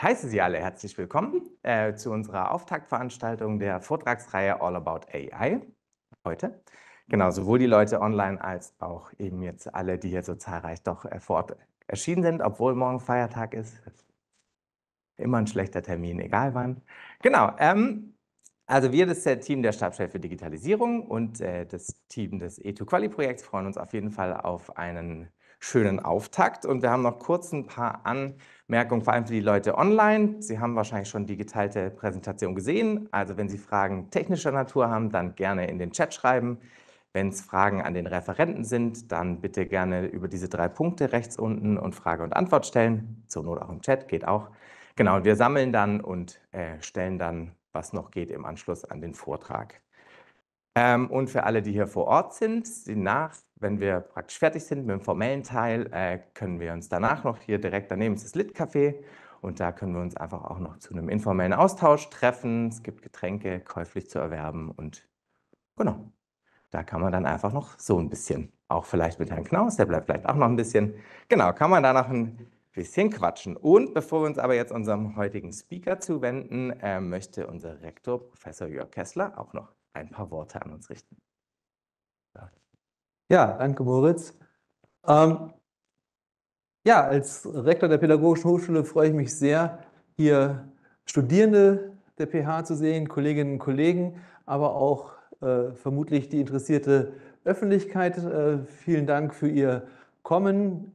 Ich heiße Sie alle herzlich willkommen äh, zu unserer Auftaktveranstaltung der Vortragsreihe All About AI heute. Genau, sowohl die Leute online als auch eben jetzt alle, die hier so zahlreich doch äh, vor Ort erschienen sind, obwohl morgen Feiertag ist. Immer ein schlechter Termin, egal wann. Genau, ähm, also wir, das äh, Team der Stabschef für Digitalisierung und äh, das Team des E2Quali-Projekts freuen uns auf jeden Fall auf einen schönen Auftakt. Und wir haben noch kurz ein paar Anmerkungen, vor allem für die Leute online. Sie haben wahrscheinlich schon die geteilte Präsentation gesehen. Also wenn Sie Fragen technischer Natur haben, dann gerne in den Chat schreiben. Wenn es Fragen an den Referenten sind, dann bitte gerne über diese drei Punkte rechts unten und Frage und Antwort stellen. Zur Not auch im Chat, geht auch. Genau, und wir sammeln dann und äh, stellen dann, was noch geht, im Anschluss an den Vortrag. Ähm, und für alle, die hier vor Ort sind, nach, wenn wir praktisch fertig sind mit dem formellen Teil, äh, können wir uns danach noch hier direkt daneben ist das Litcafé und da können wir uns einfach auch noch zu einem informellen Austausch treffen. Es gibt Getränke käuflich zu erwerben und genau, da kann man dann einfach noch so ein bisschen, auch vielleicht mit Herrn Knaus, der bleibt vielleicht auch noch ein bisschen, genau, kann man da noch ein bisschen quatschen. Und bevor wir uns aber jetzt unserem heutigen Speaker zuwenden, äh, möchte unser Rektor, Professor Jörg Kessler, auch noch ein paar Worte an uns richten. Ja, danke Moritz. Ähm, ja, als Rektor der Pädagogischen Hochschule freue ich mich sehr, hier Studierende der PH zu sehen, Kolleginnen und Kollegen, aber auch äh, vermutlich die interessierte Öffentlichkeit. Äh, vielen Dank für Ihr Kommen.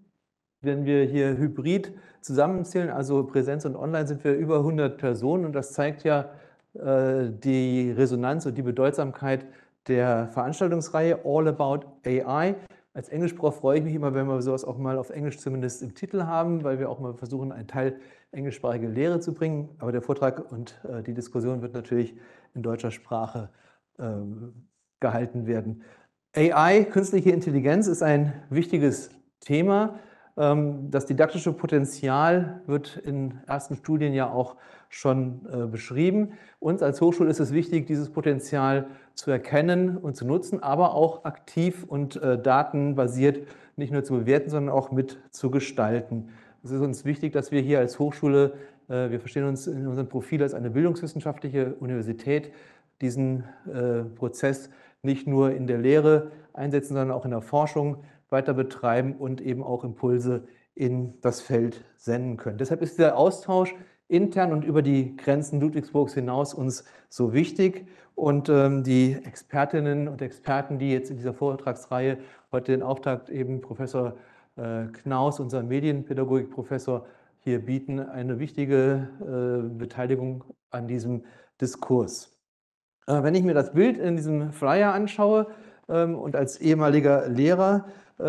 Wenn wir hier hybrid zusammenzählen, also Präsenz und Online, sind wir über 100 Personen und das zeigt ja, äh, die Resonanz und die Bedeutsamkeit der Veranstaltungsreihe All About AI. Als Englischsprach freue ich mich immer, wenn wir sowas auch mal auf Englisch zumindest im Titel haben, weil wir auch mal versuchen, einen Teil englischsprachige Lehre zu bringen. Aber der Vortrag und äh, die Diskussion wird natürlich in deutscher Sprache ähm, gehalten werden. AI, künstliche Intelligenz, ist ein wichtiges Thema. Ähm, das didaktische Potenzial wird in ersten Studien ja auch schon äh, beschrieben. Uns als Hochschule ist es wichtig, dieses Potenzial zu erkennen und zu nutzen, aber auch aktiv und äh, datenbasiert nicht nur zu bewerten, sondern auch mit zu gestalten. Es ist uns wichtig, dass wir hier als Hochschule, äh, wir verstehen uns in unserem Profil als eine bildungswissenschaftliche Universität, diesen Prozess nicht nur in der Lehre einsetzen, sondern auch in der Forschung weiter betreiben und eben auch Impulse in das Feld senden können. Deshalb ist dieser Austausch intern und über die Grenzen Ludwigsburgs hinaus uns so wichtig. Und ähm, die Expertinnen und Experten, die jetzt in dieser Vortragsreihe heute den Auftakt eben Professor äh, Knaus, unser Medienpädagogikprofessor, hier bieten, eine wichtige äh, Beteiligung an diesem Diskurs. Äh, wenn ich mir das Bild in diesem Flyer anschaue ähm, und als ehemaliger Lehrer äh,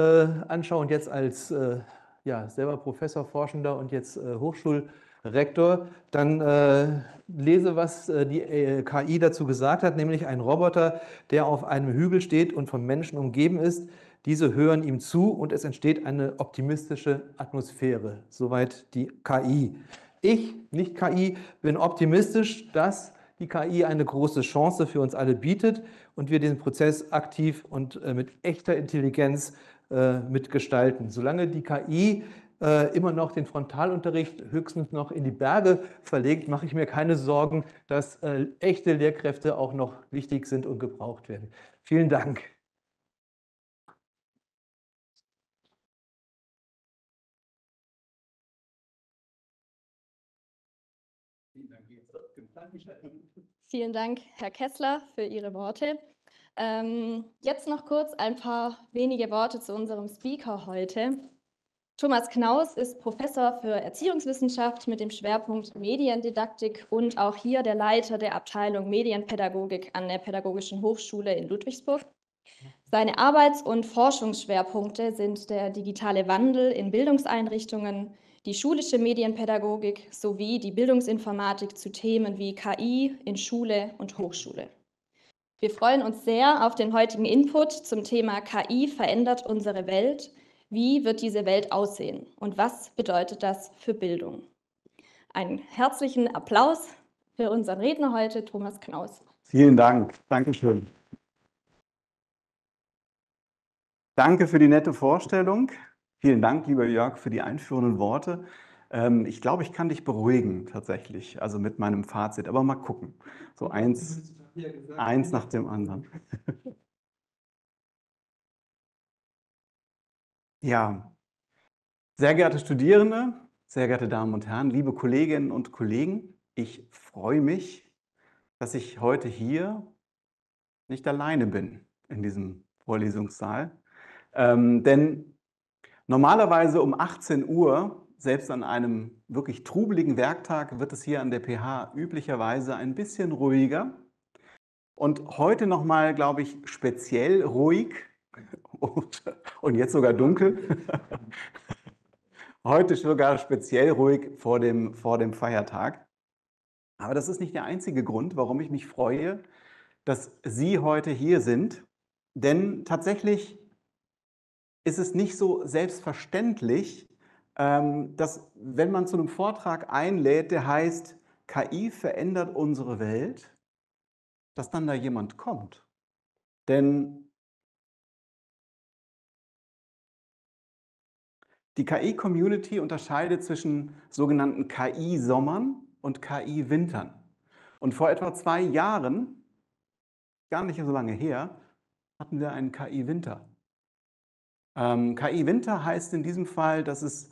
anschaue und jetzt als äh, ja, selber Professor, Forschender und jetzt äh, Hochschul- Rektor, dann äh, lese, was äh, die äh, KI dazu gesagt hat, nämlich ein Roboter, der auf einem Hügel steht und von Menschen umgeben ist. Diese hören ihm zu und es entsteht eine optimistische Atmosphäre. Soweit die KI. Ich, nicht KI, bin optimistisch, dass die KI eine große Chance für uns alle bietet und wir den Prozess aktiv und äh, mit echter Intelligenz äh, mitgestalten. Solange die KI äh, immer noch den Frontalunterricht höchstens noch in die Berge verlegt, mache ich mir keine Sorgen, dass äh, echte Lehrkräfte auch noch wichtig sind und gebraucht werden. Vielen Dank. Vielen Dank, Herr Kessler, für Ihre Worte. Ähm, jetzt noch kurz ein paar wenige Worte zu unserem Speaker heute. Thomas Knaus ist Professor für Erziehungswissenschaft mit dem Schwerpunkt Mediendidaktik und auch hier der Leiter der Abteilung Medienpädagogik an der Pädagogischen Hochschule in Ludwigsburg. Seine Arbeits- und Forschungsschwerpunkte sind der digitale Wandel in Bildungseinrichtungen, die schulische Medienpädagogik sowie die Bildungsinformatik zu Themen wie KI in Schule und Hochschule. Wir freuen uns sehr auf den heutigen Input zum Thema KI verändert unsere Welt – wie wird diese Welt aussehen und was bedeutet das für Bildung? Einen herzlichen Applaus für unseren Redner heute, Thomas Knaus. Vielen Dank. Dankeschön. Danke für die nette Vorstellung. Vielen Dank, lieber Jörg, für die einführenden Worte. Ähm, ich glaube, ich kann dich beruhigen tatsächlich, also mit meinem Fazit, aber mal gucken. So eins, eins nach dem anderen. Ja, sehr geehrte Studierende, sehr geehrte Damen und Herren, liebe Kolleginnen und Kollegen, ich freue mich, dass ich heute hier nicht alleine bin in diesem Vorlesungssaal. Ähm, denn normalerweise um 18 Uhr, selbst an einem wirklich trubeligen Werktag, wird es hier an der PH üblicherweise ein bisschen ruhiger. Und heute nochmal, glaube ich, speziell ruhig, und jetzt sogar dunkel. Heute sogar speziell ruhig vor dem, vor dem Feiertag. Aber das ist nicht der einzige Grund, warum ich mich freue, dass Sie heute hier sind. Denn tatsächlich ist es nicht so selbstverständlich, ähm, dass wenn man zu einem Vortrag einlädt, der heißt, KI verändert unsere Welt, dass dann da jemand kommt. Denn Die KI-Community unterscheidet zwischen sogenannten KI-Sommern und KI-Wintern. Und vor etwa zwei Jahren, gar nicht so lange her, hatten wir einen KI-Winter. Ähm, KI-Winter heißt in diesem Fall, dass es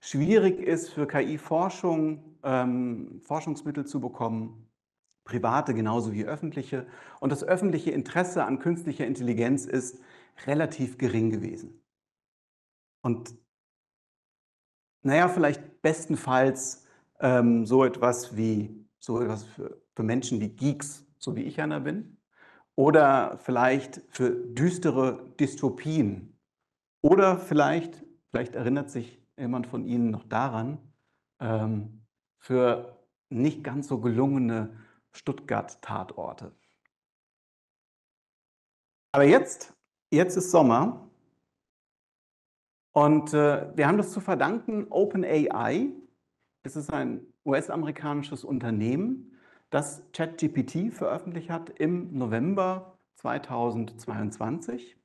schwierig ist für KI-Forschung, ähm, Forschungsmittel zu bekommen, private genauso wie öffentliche. Und das öffentliche Interesse an künstlicher Intelligenz ist relativ gering gewesen. Und naja, vielleicht bestenfalls ähm, so etwas wie so etwas für, für Menschen wie Geeks, so wie ich einer bin, oder vielleicht für düstere Dystopien. Oder vielleicht, vielleicht erinnert sich jemand von Ihnen noch daran, ähm, für nicht ganz so gelungene Stuttgart-Tatorte. Aber jetzt, jetzt ist Sommer und äh, wir haben das zu verdanken OpenAI. Es ist ein US-amerikanisches Unternehmen, das ChatGPT veröffentlicht hat im November 2022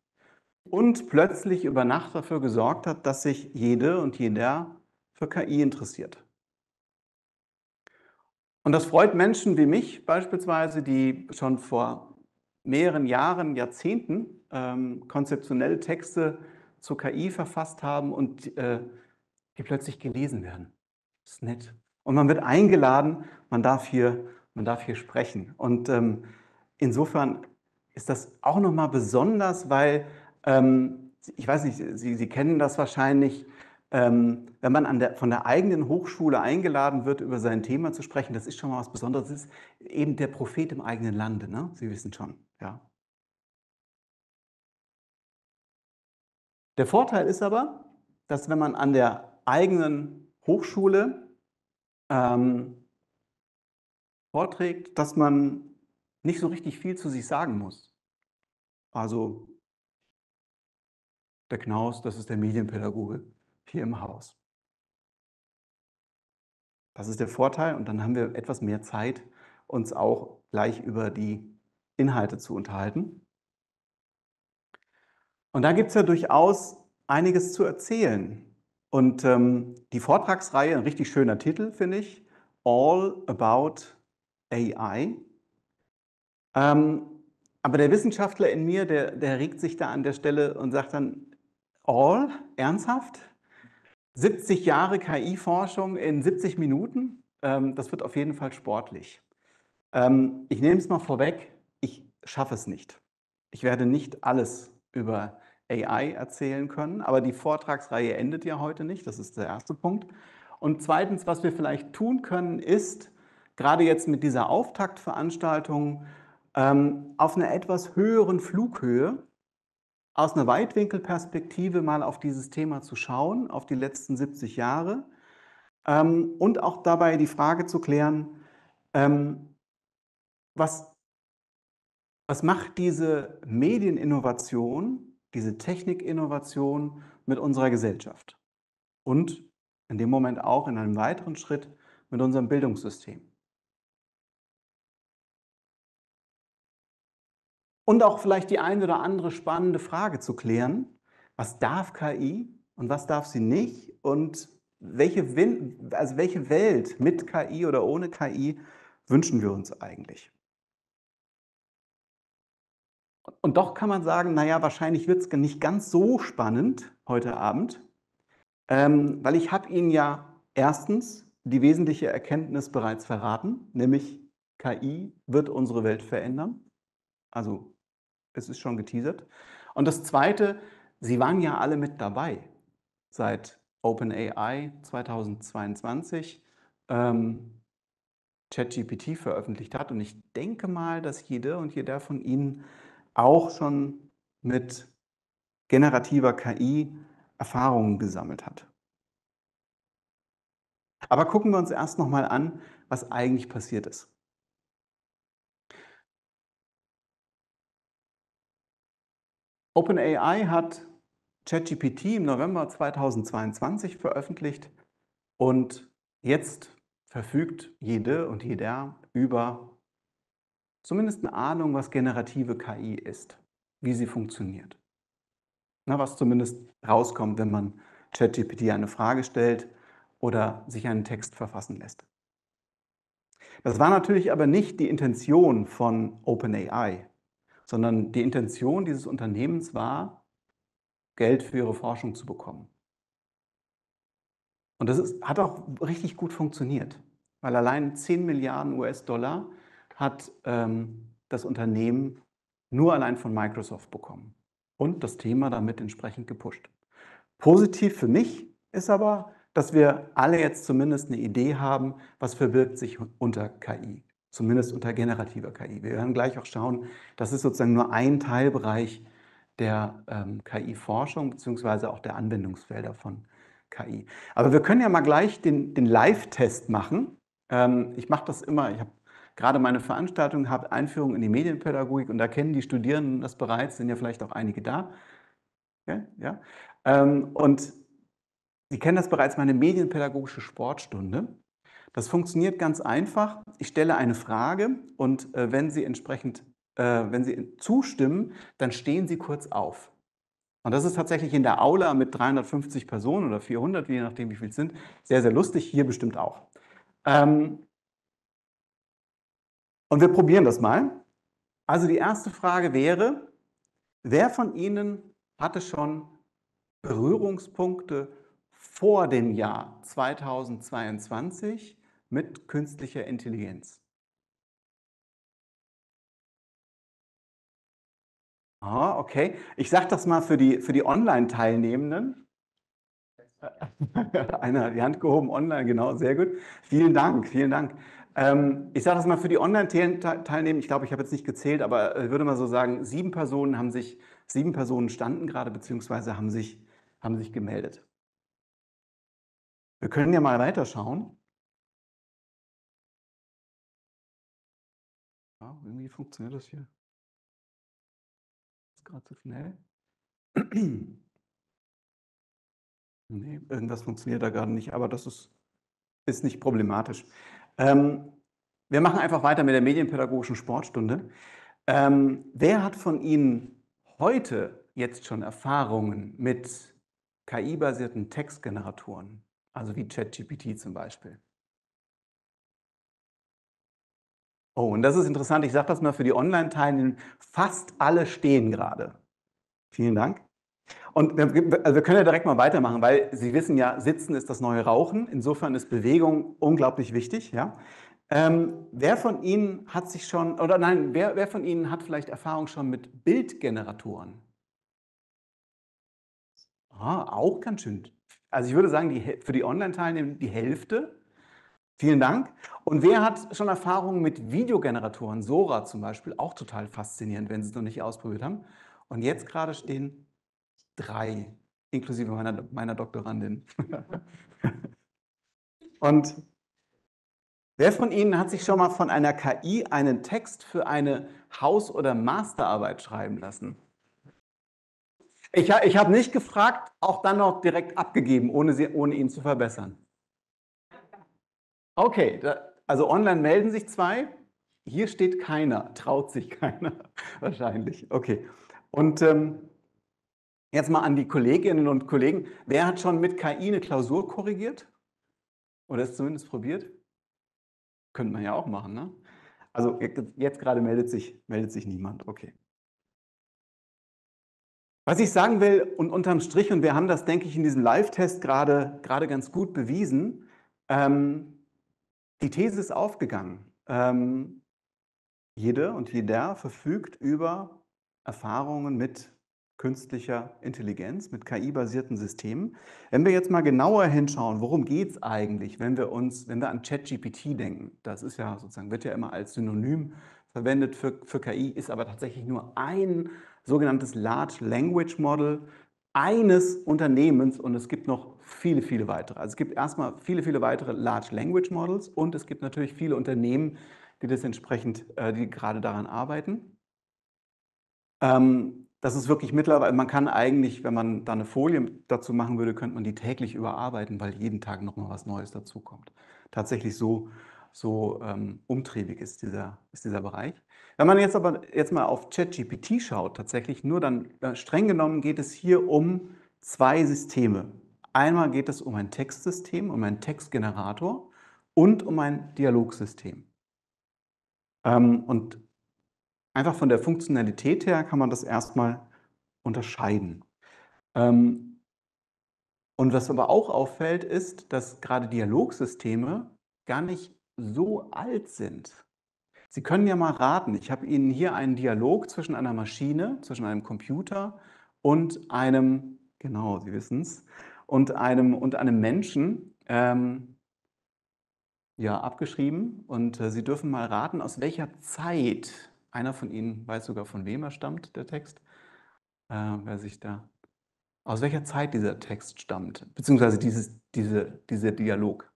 und plötzlich über Nacht dafür gesorgt hat, dass sich jede und jeder für KI interessiert. Und das freut Menschen wie mich beispielsweise, die schon vor mehreren Jahren, Jahrzehnten ähm, konzeptionelle Texte zur KI verfasst haben und äh, die plötzlich gelesen werden. Das ist nett. Und man wird eingeladen, man darf hier, man darf hier sprechen. Und ähm, insofern ist das auch nochmal besonders, weil, ähm, ich weiß nicht, Sie, Sie kennen das wahrscheinlich, ähm, wenn man der, von der eigenen Hochschule eingeladen wird, über sein Thema zu sprechen, das ist schon mal was Besonderes. Das ist eben der Prophet im eigenen Lande, ne? Sie wissen schon, ja. Der Vorteil ist aber, dass wenn man an der eigenen Hochschule ähm, vorträgt, dass man nicht so richtig viel zu sich sagen muss. Also der Knaus, das ist der Medienpädagoge hier im Haus. Das ist der Vorteil und dann haben wir etwas mehr Zeit, uns auch gleich über die Inhalte zu unterhalten. Und da gibt es ja durchaus einiges zu erzählen. Und ähm, die Vortragsreihe, ein richtig schöner Titel, finde ich, All About AI. Ähm, aber der Wissenschaftler in mir, der, der regt sich da an der Stelle und sagt dann, All? Ernsthaft? 70 Jahre KI-Forschung in 70 Minuten? Ähm, das wird auf jeden Fall sportlich. Ähm, ich nehme es mal vorweg, ich schaffe es nicht. Ich werde nicht alles über AI erzählen können. Aber die Vortragsreihe endet ja heute nicht, das ist der erste Punkt. Und zweitens, was wir vielleicht tun können, ist, gerade jetzt mit dieser Auftaktveranstaltung, ähm, auf einer etwas höheren Flughöhe aus einer Weitwinkelperspektive mal auf dieses Thema zu schauen, auf die letzten 70 Jahre ähm, und auch dabei die Frage zu klären, ähm, was, was macht diese Medieninnovation diese Technikinnovation mit unserer Gesellschaft und in dem Moment auch in einem weiteren Schritt mit unserem Bildungssystem. Und auch vielleicht die eine oder andere spannende Frage zu klären, was darf KI und was darf sie nicht und welche, Win also welche Welt mit KI oder ohne KI wünschen wir uns eigentlich? Und doch kann man sagen, naja, wahrscheinlich wird es nicht ganz so spannend heute Abend, ähm, weil ich habe Ihnen ja erstens die wesentliche Erkenntnis bereits verraten, nämlich KI wird unsere Welt verändern. Also es ist schon geteasert. Und das Zweite, Sie waren ja alle mit dabei seit OpenAI 2022 ähm, ChatGPT veröffentlicht hat. Und ich denke mal, dass jede und jeder von Ihnen auch schon mit generativer KI Erfahrungen gesammelt hat. Aber gucken wir uns erst noch mal an, was eigentlich passiert ist. OpenAI hat ChatGPT im November 2022 veröffentlicht und jetzt verfügt jede und jeder über zumindest eine Ahnung, was generative KI ist, wie sie funktioniert. Na, was zumindest rauskommt, wenn man ChatGPT eine Frage stellt oder sich einen Text verfassen lässt. Das war natürlich aber nicht die Intention von OpenAI, sondern die Intention dieses Unternehmens war, Geld für ihre Forschung zu bekommen. Und das ist, hat auch richtig gut funktioniert, weil allein 10 Milliarden US-Dollar hat ähm, das Unternehmen nur allein von Microsoft bekommen und das Thema damit entsprechend gepusht. Positiv für mich ist aber, dass wir alle jetzt zumindest eine Idee haben, was verbirgt sich unter KI, zumindest unter generativer KI. Wir werden gleich auch schauen, das ist sozusagen nur ein Teilbereich der ähm, KI-Forschung beziehungsweise auch der Anwendungsfelder von KI. Aber wir können ja mal gleich den, den Live-Test machen. Ähm, ich mache das immer, ich habe Gerade meine Veranstaltung hat Einführung in die Medienpädagogik und da kennen die Studierenden das bereits, sind ja vielleicht auch einige da. Ja, ja. Ähm, und Sie kennen das bereits, meine medienpädagogische Sportstunde. Das funktioniert ganz einfach. Ich stelle eine Frage und äh, wenn Sie entsprechend, äh, wenn Sie zustimmen, dann stehen Sie kurz auf. Und das ist tatsächlich in der Aula mit 350 Personen oder 400, je nachdem wie viel es sind, sehr, sehr lustig, hier bestimmt auch. Ähm, und wir probieren das mal. Also die erste Frage wäre, wer von Ihnen hatte schon Berührungspunkte vor dem Jahr 2022 mit künstlicher Intelligenz? Ah, okay. Ich sage das mal für die, für die Online-Teilnehmenden. Einer hat die Hand gehoben, online, genau, sehr gut. Vielen Dank, vielen Dank. Ähm, ich sage das mal für die Online-Teilnehmer, ich glaube, ich habe jetzt nicht gezählt, aber ich äh, würde mal so sagen, sieben Personen haben sich, sieben Personen standen gerade, beziehungsweise haben sich, haben sich gemeldet. Wir können ja mal weiterschauen. Ja, irgendwie funktioniert das hier. Ist gerade zu schnell. nee, irgendwas funktioniert da gerade nicht, aber das ist, ist nicht problematisch. Ähm, wir machen einfach weiter mit der medienpädagogischen Sportstunde. Ähm, wer hat von Ihnen heute jetzt schon Erfahrungen mit KI-basierten Textgeneratoren, also wie ChatGPT zum Beispiel? Oh, und das ist interessant. Ich sage das mal für die Online-Teilnehmer. Fast alle stehen gerade. Vielen Dank. Und also wir können ja direkt mal weitermachen, weil Sie wissen ja, Sitzen ist das neue Rauchen. Insofern ist Bewegung unglaublich wichtig. Ja? Ähm, wer von Ihnen hat sich schon, oder nein, wer, wer von Ihnen hat vielleicht Erfahrung schon mit Bildgeneratoren? Ah, auch ganz schön. Also ich würde sagen, die, für die Online-Teilnehmer die Hälfte. Vielen Dank. Und wer hat schon Erfahrung mit Videogeneratoren? Sora zum Beispiel, auch total faszinierend, wenn Sie es noch nicht ausprobiert haben. Und jetzt gerade stehen drei, inklusive meiner, meiner Doktorandin. Und wer von Ihnen hat sich schon mal von einer KI einen Text für eine Haus- oder Masterarbeit schreiben lassen? Ich, ich habe nicht gefragt, auch dann noch direkt abgegeben, ohne, sie, ohne ihn zu verbessern. Okay, da, also online melden sich zwei. Hier steht keiner, traut sich keiner wahrscheinlich. Okay, und ähm, Jetzt mal an die Kolleginnen und Kollegen. Wer hat schon mit KI eine Klausur korrigiert? Oder es zumindest probiert? Könnte man ja auch machen, ne? Also jetzt gerade meldet sich, meldet sich niemand. Okay. Was ich sagen will, und unterm Strich, und wir haben das, denke ich, in diesem Live-Test gerade, gerade ganz gut bewiesen, ähm, die These ist aufgegangen. Ähm, jede und jeder verfügt über Erfahrungen mit künstlicher Intelligenz, mit KI-basierten Systemen. Wenn wir jetzt mal genauer hinschauen, worum geht es eigentlich, wenn wir uns, wenn wir an ChatGPT denken, das ist ja sozusagen, wird ja immer als Synonym verwendet für, für KI, ist aber tatsächlich nur ein sogenanntes Large Language Model eines Unternehmens und es gibt noch viele, viele weitere. Also es gibt erstmal viele, viele weitere Large Language Models und es gibt natürlich viele Unternehmen, die das entsprechend, äh, die gerade daran arbeiten. Ähm, das ist wirklich mittlerweile, man kann eigentlich, wenn man da eine Folie dazu machen würde, könnte man die täglich überarbeiten, weil jeden Tag nochmal was Neues dazukommt. Tatsächlich so, so ähm, umtriebig ist dieser, ist dieser Bereich. Wenn man jetzt aber jetzt mal auf ChatGPT schaut, tatsächlich nur dann äh, streng genommen geht es hier um zwei Systeme. Einmal geht es um ein Textsystem, um einen Textgenerator und um ein Dialogsystem. Ähm, und einfach von der Funktionalität her kann man das erstmal unterscheiden. Ähm, und was aber auch auffällt, ist, dass gerade Dialogsysteme gar nicht so alt sind. Sie können ja mal raten. Ich habe Ihnen hier einen Dialog zwischen einer Maschine, zwischen einem Computer und einem, genau, Sie wissen es, und einem, und einem Menschen ähm, ja, abgeschrieben. Und äh, Sie dürfen mal raten, aus welcher Zeit einer von Ihnen weiß sogar, von wem er stammt, der Text. Äh, wer sich da, aus welcher Zeit dieser Text stammt, beziehungsweise dieses, diese, dieser Dialog.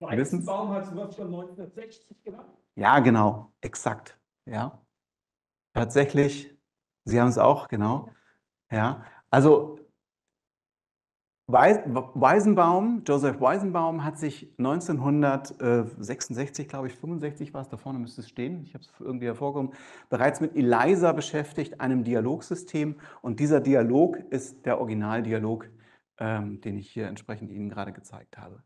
Weizenbaum hat es 1960 gemacht? Ja, genau, exakt. Ja. Tatsächlich, Sie haben es auch, genau. Ja. Also Weisenbaum, Joseph Weisenbaum hat sich 1966, glaube ich, 65 war es, da vorne müsste es stehen, ich habe es irgendwie hervorgehoben, bereits mit ELISA beschäftigt, einem Dialogsystem. Und dieser Dialog ist der Originaldialog, ähm, den ich hier entsprechend Ihnen gerade gezeigt habe.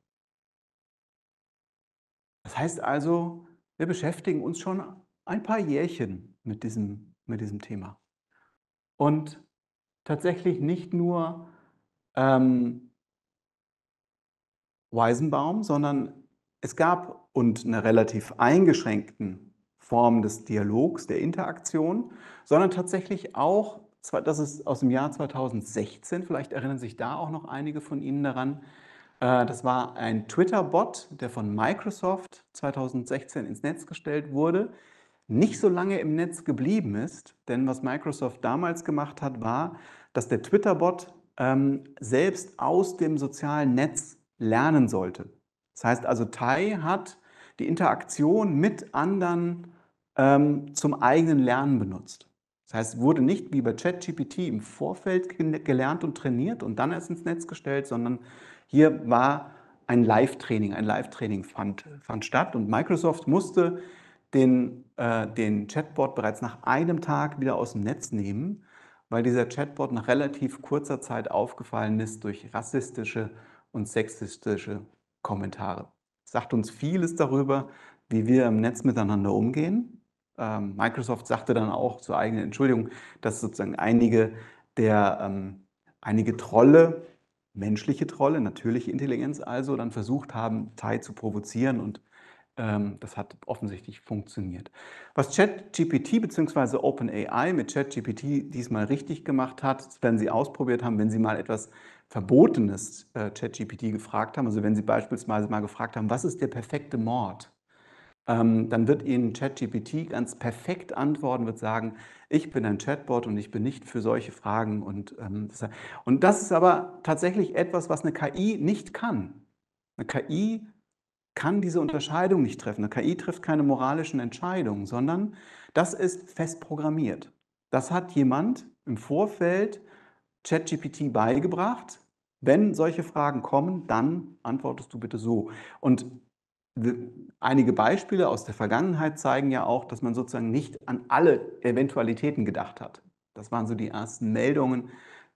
Das heißt also, wir beschäftigen uns schon ein paar Jährchen mit diesem, mit diesem Thema. Und tatsächlich nicht nur ähm, Weisenbaum, sondern es gab und eine relativ eingeschränkten Form des Dialogs, der Interaktion, sondern tatsächlich auch, das ist aus dem Jahr 2016, vielleicht erinnern sich da auch noch einige von Ihnen daran, äh, das war ein Twitter-Bot, der von Microsoft 2016 ins Netz gestellt wurde, nicht so lange im Netz geblieben ist, denn was Microsoft damals gemacht hat, war, dass der Twitter-Bot ähm, selbst aus dem sozialen Netz lernen sollte. Das heißt also, Tai hat die Interaktion mit anderen ähm, zum eigenen Lernen benutzt. Das heißt, wurde nicht wie bei ChatGPT im Vorfeld gelernt und trainiert und dann erst ins Netz gestellt, sondern hier war ein Live-Training. Ein Live-Training fand, fand, statt und Microsoft musste den, äh, den Chatbot bereits nach einem Tag wieder aus dem Netz nehmen, weil dieser Chatbot nach relativ kurzer Zeit aufgefallen ist durch rassistische und sexistische Kommentare. sagt uns vieles darüber, wie wir im Netz miteinander umgehen. Ähm, Microsoft sagte dann auch zur eigenen Entschuldigung, dass sozusagen einige der ähm, einige Trolle, menschliche Trolle, natürliche Intelligenz also, dann versucht haben, Tai zu provozieren und ähm, das hat offensichtlich funktioniert. Was ChatGPT bzw. OpenAI mit ChatGPT diesmal richtig gemacht hat, wenn sie ausprobiert haben, wenn sie mal etwas Verbotenes äh, ChatGPT gefragt haben, also wenn sie beispielsweise mal gefragt haben, was ist der perfekte Mord? Ähm, dann wird Ihnen ChatGPT ganz perfekt antworten, wird sagen, ich bin ein Chatbot und ich bin nicht für solche Fragen. Und, ähm, und das ist aber tatsächlich etwas, was eine KI nicht kann. Eine KI kann diese Unterscheidung nicht treffen. Eine KI trifft keine moralischen Entscheidungen, sondern das ist fest programmiert. Das hat jemand im Vorfeld ChatGPT beigebracht. Wenn solche Fragen kommen, dann antwortest du bitte so. Und einige Beispiele aus der Vergangenheit zeigen ja auch, dass man sozusagen nicht an alle Eventualitäten gedacht hat. Das waren so die ersten Meldungen,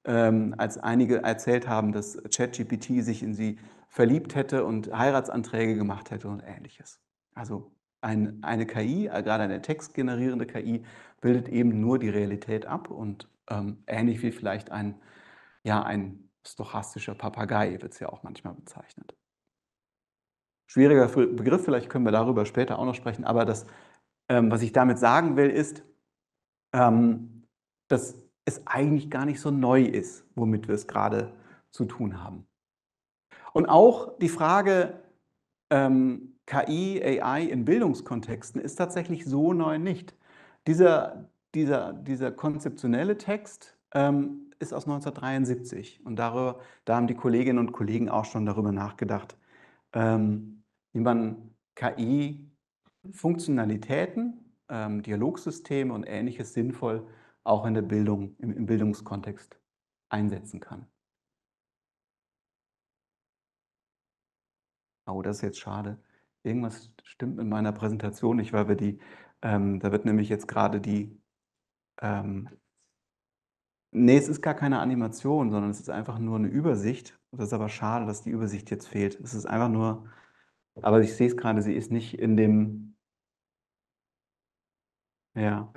ähm, als einige erzählt haben, dass ChatGPT sich in die verliebt hätte und Heiratsanträge gemacht hätte und ähnliches. Also ein, eine KI, äh, gerade eine textgenerierende KI, bildet eben nur die Realität ab und ähm, ähnlich wie vielleicht ein, ja, ein stochastischer Papagei wird es ja auch manchmal bezeichnet. Schwieriger Begriff, vielleicht können wir darüber später auch noch sprechen, aber das, ähm, was ich damit sagen will, ist, ähm, dass es eigentlich gar nicht so neu ist, womit wir es gerade zu tun haben. Und auch die Frage ähm, KI, AI in Bildungskontexten ist tatsächlich so neu nicht. Dieser, dieser, dieser konzeptionelle Text ähm, ist aus 1973 und darüber, da haben die Kolleginnen und Kollegen auch schon darüber nachgedacht, ähm, wie man KI-Funktionalitäten, ähm, Dialogsysteme und ähnliches sinnvoll auch in der Bildung, im, im Bildungskontext einsetzen kann. oh, das ist jetzt schade. Irgendwas stimmt mit meiner Präsentation nicht, weil wir die, ähm, da wird nämlich jetzt gerade die, ähm, nee, es ist gar keine Animation, sondern es ist einfach nur eine Übersicht. Das ist aber schade, dass die Übersicht jetzt fehlt. Es ist einfach nur, aber ich sehe es gerade, sie ist nicht in dem, ja.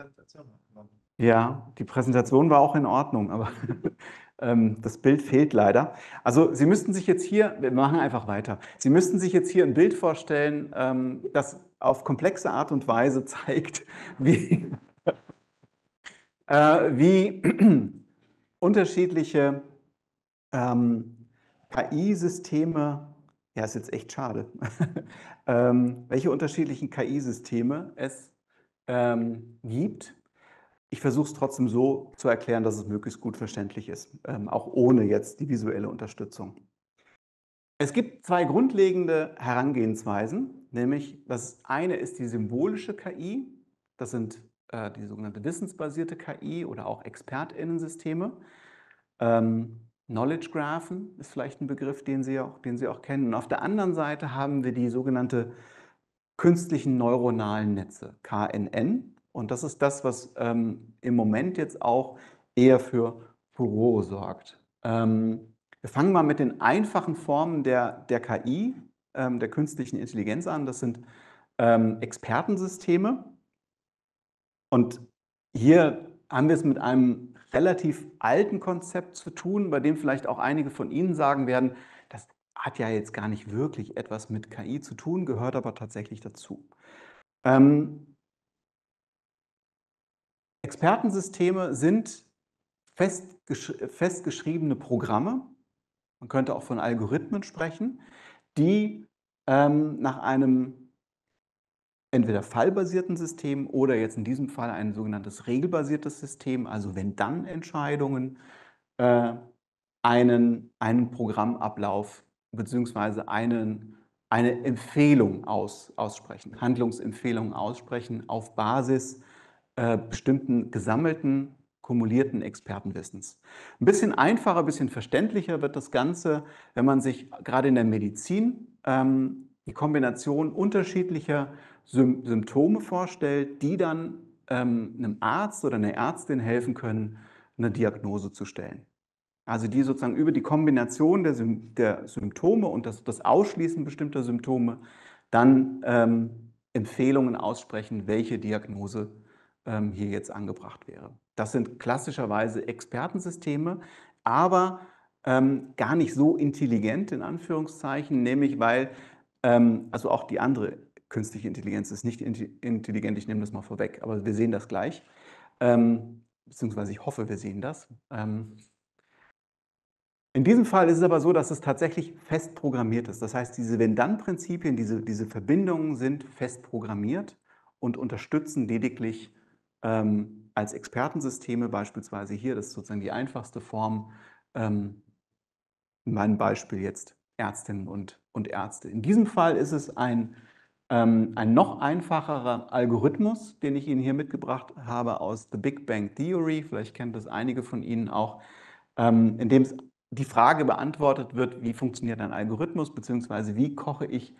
Ja, die Präsentation war auch in Ordnung, aber Ähm, das Bild fehlt leider. Also Sie müssten sich jetzt hier, wir machen einfach weiter, Sie müssten sich jetzt hier ein Bild vorstellen, ähm, das auf komplexe Art und Weise zeigt, wie, äh, wie unterschiedliche ähm, KI-Systeme, ja ist jetzt echt schade, ähm, welche unterschiedlichen KI-Systeme es ähm, gibt ich versuche es trotzdem so zu erklären, dass es möglichst gut verständlich ist, ähm, auch ohne jetzt die visuelle Unterstützung. Es gibt zwei grundlegende Herangehensweisen, nämlich das eine ist die symbolische KI, das sind äh, die sogenannte wissensbasierte KI oder auch Expertinnensysteme. Ähm, Knowledge Graphen ist vielleicht ein Begriff, den Sie, auch, den Sie auch kennen. Und auf der anderen Seite haben wir die sogenannte künstlichen neuronalen Netze, KNN. Und das ist das, was ähm, im Moment jetzt auch eher für Furore sorgt. Ähm, wir fangen mal mit den einfachen Formen der, der KI, ähm, der künstlichen Intelligenz an. Das sind ähm, Expertensysteme. Und hier haben wir es mit einem relativ alten Konzept zu tun, bei dem vielleicht auch einige von Ihnen sagen werden, das hat ja jetzt gar nicht wirklich etwas mit KI zu tun, gehört aber tatsächlich dazu. Ähm, Expertensysteme sind festgesch festgeschriebene Programme, man könnte auch von Algorithmen sprechen, die ähm, nach einem entweder fallbasierten System oder jetzt in diesem Fall ein sogenanntes regelbasiertes System, also wenn dann Entscheidungen, äh, einen, einen Programmablauf bzw. einen, eine Empfehlung aus, aussprechen, Handlungsempfehlungen aussprechen auf Basis äh, bestimmten gesammelten, kumulierten Expertenwissens. Ein bisschen einfacher, ein bisschen verständlicher wird das Ganze, wenn man sich gerade in der Medizin ähm, die Kombination unterschiedlicher Sym Symptome vorstellt, die dann ähm, einem Arzt oder einer Ärztin helfen können, eine Diagnose zu stellen. Also die sozusagen über die Kombination der, Sym der Symptome und das, das, Ausschließen bestimmter Symptome dann ähm, Empfehlungen aussprechen, welche Diagnose ähm, hier jetzt angebracht wäre. Das sind klassischerweise Expertensysteme, aber ähm, gar nicht so intelligent in Anführungszeichen, nämlich weil, ähm, also auch die andere künstliche Intelligenz ist nicht intelligent, ich nehme das mal vorweg, aber wir sehen das gleich, ähm, beziehungsweise ich hoffe, wir sehen das. Ähm, in diesem Fall ist es aber so, dass es tatsächlich fest programmiert ist. Das heißt, diese Wenn-Dann-Prinzipien, diese, diese Verbindungen sind fest programmiert und unterstützen lediglich ähm, als Expertensysteme, beispielsweise hier, das ist sozusagen die einfachste Form, ähm, mein Beispiel jetzt Ärztinnen und, und Ärzte. In diesem Fall ist es ein, ähm, ein noch einfacherer Algorithmus, den ich Ihnen hier mitgebracht habe aus The Big Bang Theory, vielleicht kennt das einige von Ihnen auch, ähm, in dem die Frage beantwortet wird, wie funktioniert ein Algorithmus, beziehungsweise wie koche ich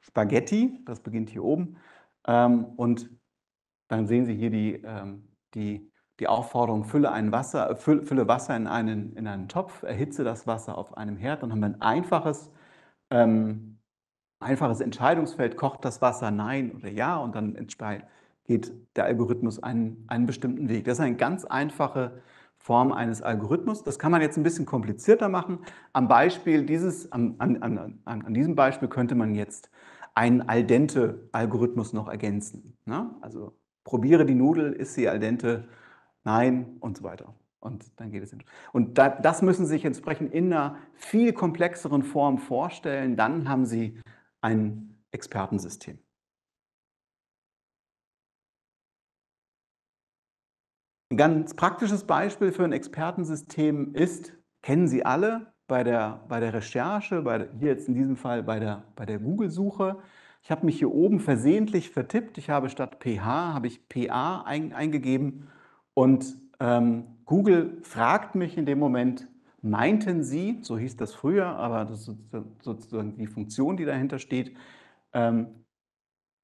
Spaghetti, das beginnt hier oben, ähm, und dann sehen Sie hier die, ähm, die, die Aufforderung, fülle, ein Wasser, äh, fülle Wasser in einen, in einen Topf, erhitze das Wasser auf einem Herd. Dann haben wir ein einfaches, ähm, einfaches Entscheidungsfeld, kocht das Wasser nein oder ja und dann geht der Algorithmus einen, einen bestimmten Weg. Das ist eine ganz einfache Form eines Algorithmus. Das kann man jetzt ein bisschen komplizierter machen. Am Beispiel dieses, an, an, an, an diesem Beispiel könnte man jetzt einen aldente Algorithmus noch ergänzen. Ne? Also probiere die Nudel, ist sie al dente, nein und so weiter. Und dann geht es hin. Und da, das müssen Sie sich entsprechend in einer viel komplexeren Form vorstellen. Dann haben Sie ein Expertensystem. Ein ganz praktisches Beispiel für ein Expertensystem ist, kennen Sie alle, bei der, bei der Recherche, bei, hier jetzt in diesem Fall bei der, bei der Google-Suche, ich habe mich hier oben versehentlich vertippt. Ich habe statt pH, habe ich PA ein, eingegeben und ähm, Google fragt mich in dem Moment, meinten Sie, so hieß das früher, aber das ist sozusagen die Funktion, die dahinter steht, ähm,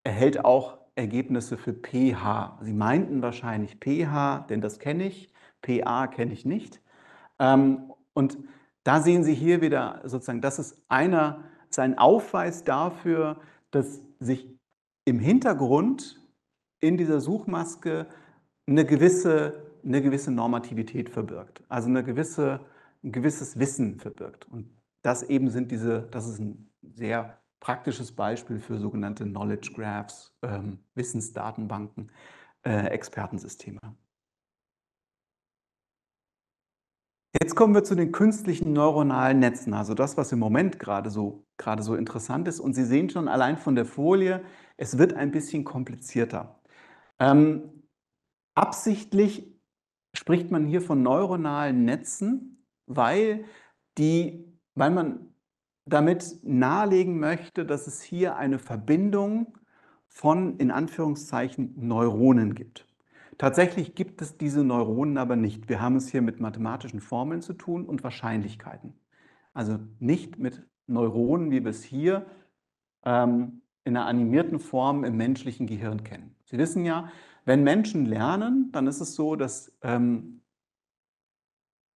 erhält auch Ergebnisse für pH. Sie meinten wahrscheinlich pH, denn das kenne ich, PA kenne ich nicht. Ähm, und da sehen Sie hier wieder sozusagen, das ist einer, sein Aufweis dafür, dass sich im Hintergrund in dieser Suchmaske eine gewisse, eine gewisse Normativität verbirgt, also eine gewisse, ein gewisses Wissen verbirgt. Und das eben sind diese, das ist ein sehr praktisches Beispiel für sogenannte Knowledge Graphs, ähm, Wissensdatenbanken, äh, Expertensysteme. Jetzt kommen wir zu den künstlichen neuronalen Netzen, also das, was im Moment gerade so, gerade so interessant ist. Und Sie sehen schon allein von der Folie, es wird ein bisschen komplizierter. Ähm, absichtlich spricht man hier von neuronalen Netzen, weil, die, weil man damit nahelegen möchte, dass es hier eine Verbindung von, in Anführungszeichen, Neuronen gibt. Tatsächlich gibt es diese Neuronen aber nicht. Wir haben es hier mit mathematischen Formeln zu tun und Wahrscheinlichkeiten. Also nicht mit Neuronen, wie wir es hier ähm, in einer animierten Form im menschlichen Gehirn kennen. Sie wissen ja, wenn Menschen lernen, dann ist es so, dass ähm,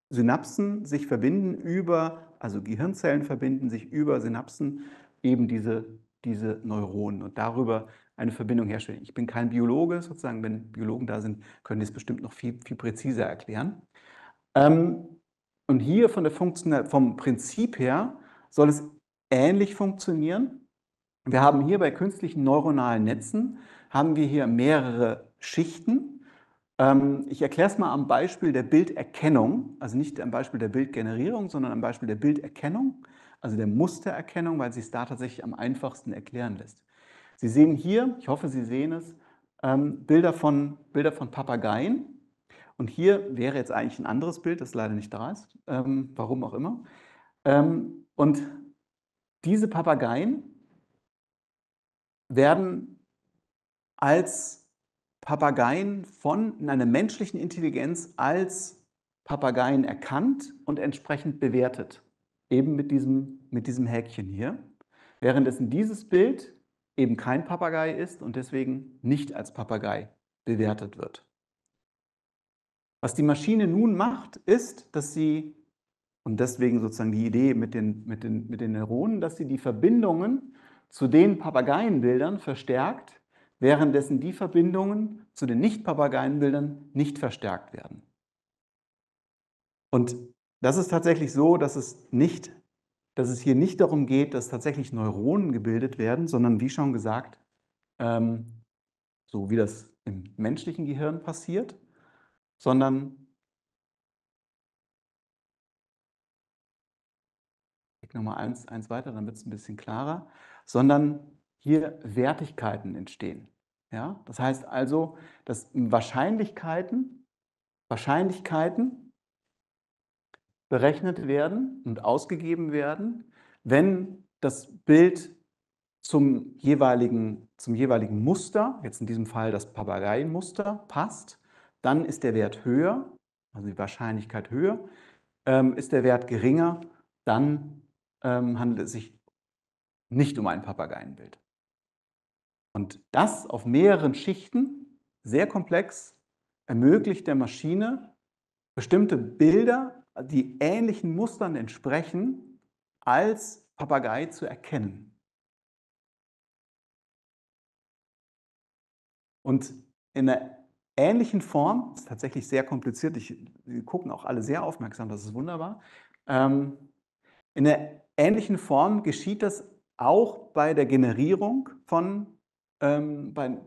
Synapsen sich verbinden über, also Gehirnzellen verbinden sich über Synapsen, eben diese, diese Neuronen. Und darüber eine Verbindung herstellen. Ich bin kein Biologe sozusagen, wenn Biologen da sind, können die es bestimmt noch viel, viel präziser erklären. Ähm, und hier von der Funktion, vom Prinzip her soll es ähnlich funktionieren. Wir haben hier bei künstlichen neuronalen Netzen, haben wir hier mehrere Schichten. Ähm, ich erkläre es mal am Beispiel der Bilderkennung, also nicht am Beispiel der Bildgenerierung, sondern am Beispiel der Bilderkennung, also der Mustererkennung, weil sich es da tatsächlich am einfachsten erklären lässt. Sie sehen hier, ich hoffe, Sie sehen es, ähm, Bilder, von, Bilder von Papageien. Und hier wäre jetzt eigentlich ein anderes Bild, das leider nicht da ist, ähm, warum auch immer. Ähm, und diese Papageien werden als Papageien von einer menschlichen Intelligenz als Papageien erkannt und entsprechend bewertet. Eben mit diesem, mit diesem Häkchen hier. Während es in dieses Bild eben kein Papagei ist und deswegen nicht als Papagei bewertet wird. Was die Maschine nun macht, ist, dass sie, und deswegen sozusagen die Idee mit den, mit den, mit den Neuronen, dass sie die Verbindungen zu den Papageienbildern verstärkt, währenddessen die Verbindungen zu den Nicht-Papageienbildern nicht verstärkt werden. Und das ist tatsächlich so, dass es nicht dass es hier nicht darum geht, dass tatsächlich Neuronen gebildet werden, sondern wie schon gesagt, ähm, so wie das im menschlichen Gehirn passiert, sondern ich nochmal eins, eins weiter, dann wird es ein bisschen klarer, sondern hier Wertigkeiten entstehen. Ja? Das heißt also, dass Wahrscheinlichkeiten, Wahrscheinlichkeiten berechnet werden und ausgegeben werden, wenn das Bild zum jeweiligen, zum jeweiligen Muster, jetzt in diesem Fall das Papageienmuster, passt, dann ist der Wert höher, also die Wahrscheinlichkeit höher. Ähm, ist der Wert geringer, dann ähm, handelt es sich nicht um ein Papageienbild. Und das auf mehreren Schichten, sehr komplex, ermöglicht der Maschine, bestimmte Bilder die ähnlichen Mustern entsprechen, als Papagei zu erkennen. Und in einer ähnlichen Form, ist tatsächlich sehr kompliziert, ich, die gucken auch alle sehr aufmerksam, das ist wunderbar, ähm, in einer ähnlichen Form geschieht das auch bei der Generierung von, ähm, bei,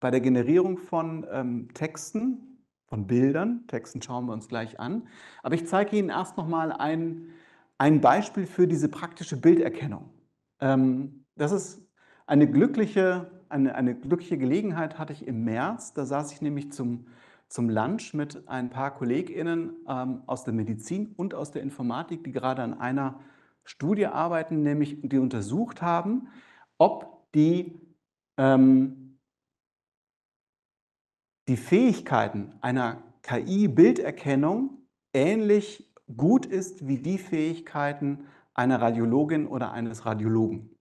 bei der Generierung von ähm, Texten, von Bildern. Texten schauen wir uns gleich an. Aber ich zeige Ihnen erst nochmal ein, ein Beispiel für diese praktische Bilderkennung. Ähm, das ist eine glückliche, eine, eine glückliche Gelegenheit hatte ich im März. Da saß ich nämlich zum, zum Lunch mit ein paar KollegInnen ähm, aus der Medizin und aus der Informatik, die gerade an einer Studie arbeiten, nämlich die untersucht haben, ob die ähm, die Fähigkeiten einer KI-Bilderkennung ähnlich gut ist wie die Fähigkeiten einer Radiologin oder eines Radiologen.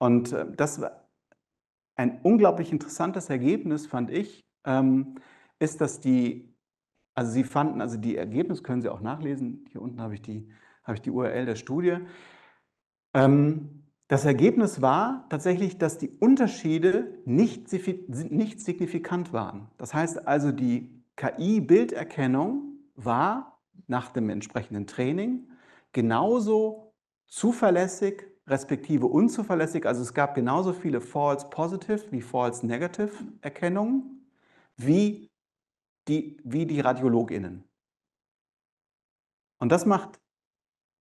Und äh, das war ein unglaublich interessantes Ergebnis, fand ich, ähm, ist, dass die, also sie fanden, also die Ergebnisse können Sie auch nachlesen, hier unten habe ich die, habe ich die URL der Studie. Ähm, das Ergebnis war tatsächlich, dass die Unterschiede nicht, nicht signifikant waren. Das heißt also, die KI-Bilderkennung war nach dem entsprechenden Training genauso zuverlässig respektive unzuverlässig. Also es gab genauso viele False Positive wie False Negative Erkennungen wie die, wie die RadiologInnen. Und das macht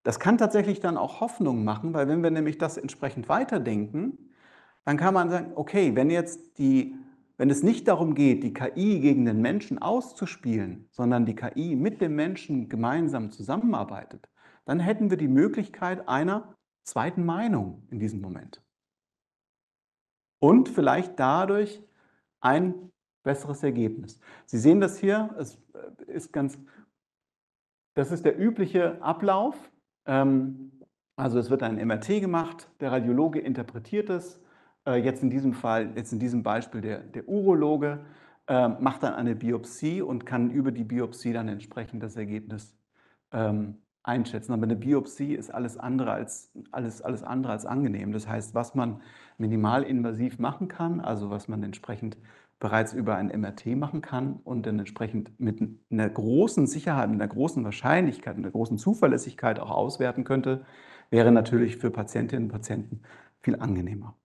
das kann tatsächlich dann auch Hoffnung machen, weil wenn wir nämlich das entsprechend weiterdenken, dann kann man sagen, okay, wenn jetzt die, wenn es nicht darum geht, die KI gegen den Menschen auszuspielen, sondern die KI mit dem Menschen gemeinsam zusammenarbeitet, dann hätten wir die Möglichkeit einer zweiten Meinung in diesem Moment. Und vielleicht dadurch ein besseres Ergebnis. Sie sehen das hier, es äh, ist ganz, das ist der übliche Ablauf. Ähm, also es wird ein MRT gemacht, der Radiologe interpretiert es. Äh, jetzt in diesem Fall, jetzt in diesem Beispiel der, der Urologe, äh, macht dann eine Biopsie und kann über die Biopsie dann entsprechend das Ergebnis ähm, einschätzen. Aber eine Biopsie ist alles andere als, alles, alles andere als angenehm. Das heißt, was man minimalinvasiv machen kann, also was man entsprechend bereits über ein MRT machen kann und dann entsprechend mit einer großen Sicherheit, mit einer großen Wahrscheinlichkeit, mit einer großen Zuverlässigkeit auch auswerten könnte, wäre natürlich für Patientinnen und Patienten viel angenehmer.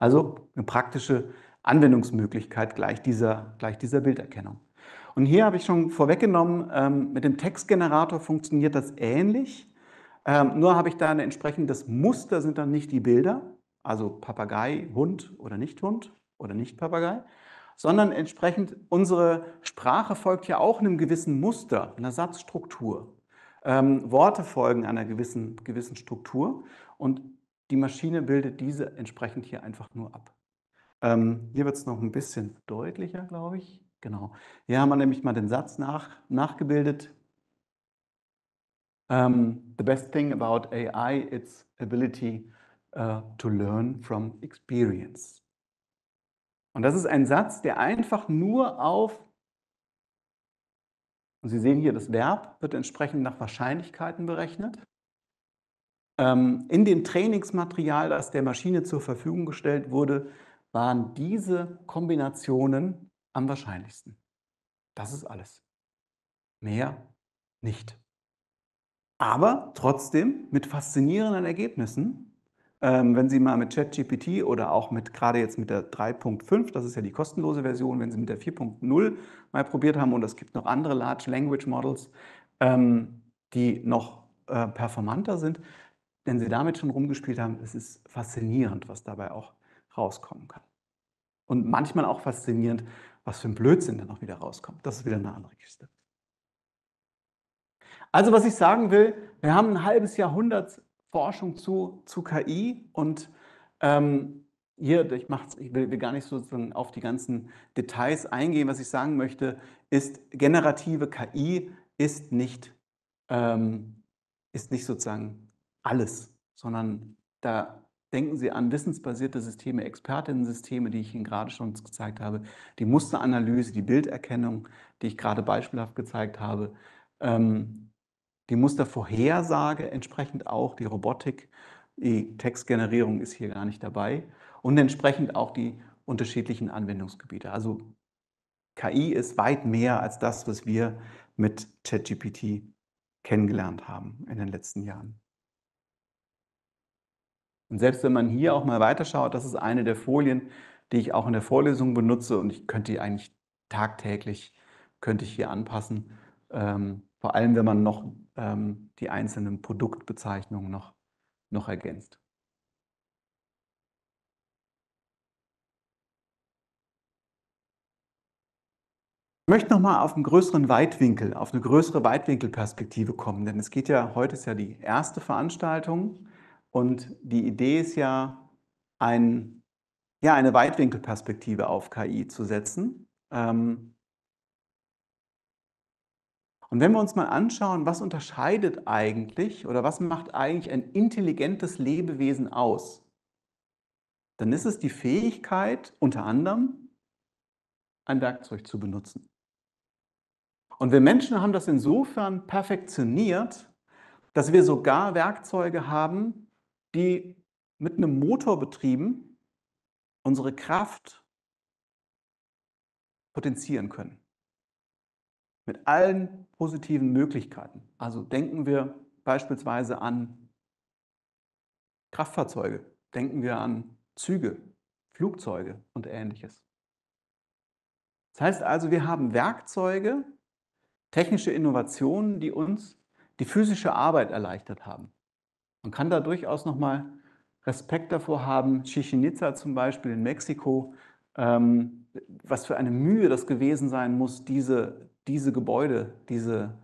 Also eine praktische Anwendungsmöglichkeit gleich dieser, gleich dieser Bilderkennung. Und hier habe ich schon vorweggenommen, ähm, mit dem Textgenerator funktioniert das ähnlich, ähm, nur habe ich da ein entsprechendes Muster, sind dann nicht die Bilder, also Papagei, Hund oder Nicht-Hund oder Nicht-Papagei, sondern entsprechend unsere Sprache folgt ja auch einem gewissen Muster, einer Satzstruktur. Ähm, Worte folgen einer gewissen, gewissen Struktur und die Maschine bildet diese entsprechend hier einfach nur ab. Ähm, hier wird es noch ein bisschen deutlicher, glaube ich. Genau. Hier haben wir nämlich mal den Satz nach, nachgebildet. Um, ähm, the best thing about AI, its ability äh, to learn from experience. Und das ist ein Satz, der einfach nur auf, und Sie sehen hier, das Verb wird entsprechend nach Wahrscheinlichkeiten berechnet. Ähm, in dem Trainingsmaterial, das der Maschine zur Verfügung gestellt wurde, waren diese Kombinationen am wahrscheinlichsten. Das ist alles. Mehr nicht. Aber trotzdem mit faszinierenden Ergebnissen, ähm, wenn Sie mal mit ChatGPT oder auch mit gerade jetzt mit der 3.5, das ist ja die kostenlose Version, wenn Sie mit der 4.0 mal probiert haben und es gibt noch andere Large Language Models, ähm, die noch äh, performanter sind, wenn Sie damit schon rumgespielt haben, es ist faszinierend, was dabei auch rauskommen kann. Und manchmal auch faszinierend, was für ein Blödsinn dann auch wieder rauskommt. Das ist wieder eine andere Kiste. Also was ich sagen will, wir haben ein halbes Jahrhundert Forschung zu, zu KI und ähm, hier, ich, ich will, will, gar nicht sozusagen auf die ganzen Details eingehen. Was ich sagen möchte, ist, generative KI ist nicht, ähm, ist nicht sozusagen alles, sondern da denken Sie an wissensbasierte Systeme, Expertinnen-Systeme, die ich Ihnen gerade schon gezeigt habe, die Musteranalyse, die Bilderkennung, die ich gerade beispielhaft gezeigt habe. Ähm, die Mustervorhersage entsprechend auch, die Robotik, die Textgenerierung ist hier gar nicht dabei und entsprechend auch die unterschiedlichen Anwendungsgebiete. Also KI ist weit mehr als das, was wir mit ChatGPT kennengelernt haben in den letzten Jahren. Und selbst wenn man hier auch mal weiterschaut, das ist eine der Folien, die ich auch in der Vorlesung benutze und ich könnte die eigentlich tagtäglich, könnte ich hier anpassen. Ähm, vor allem, wenn man noch ähm, die einzelnen Produktbezeichnungen noch, noch ergänzt. Ich möchte nochmal auf einen größeren Weitwinkel, auf eine größere Weitwinkelperspektive kommen, denn es geht ja, heute ist ja die erste Veranstaltung und die Idee ist ja, ein, ja eine Weitwinkelperspektive auf KI zu setzen. Ähm, und wenn wir uns mal anschauen, was unterscheidet eigentlich oder was macht eigentlich ein intelligentes Lebewesen aus, dann ist es die Fähigkeit, unter anderem ein Werkzeug zu benutzen. Und wir Menschen haben das insofern perfektioniert, dass wir sogar Werkzeuge haben, die mit einem Motor betrieben unsere Kraft potenzieren können. Mit allen positiven Möglichkeiten. Also denken wir beispielsweise an Kraftfahrzeuge, denken wir an Züge, Flugzeuge und ähnliches. Das heißt also, wir haben Werkzeuge, technische Innovationen, die uns die physische Arbeit erleichtert haben. Man kann da durchaus nochmal Respekt davor haben, Chichen Itza zum Beispiel in Mexiko, ähm, was für eine Mühe das gewesen sein muss, diese diese Gebäude, diese,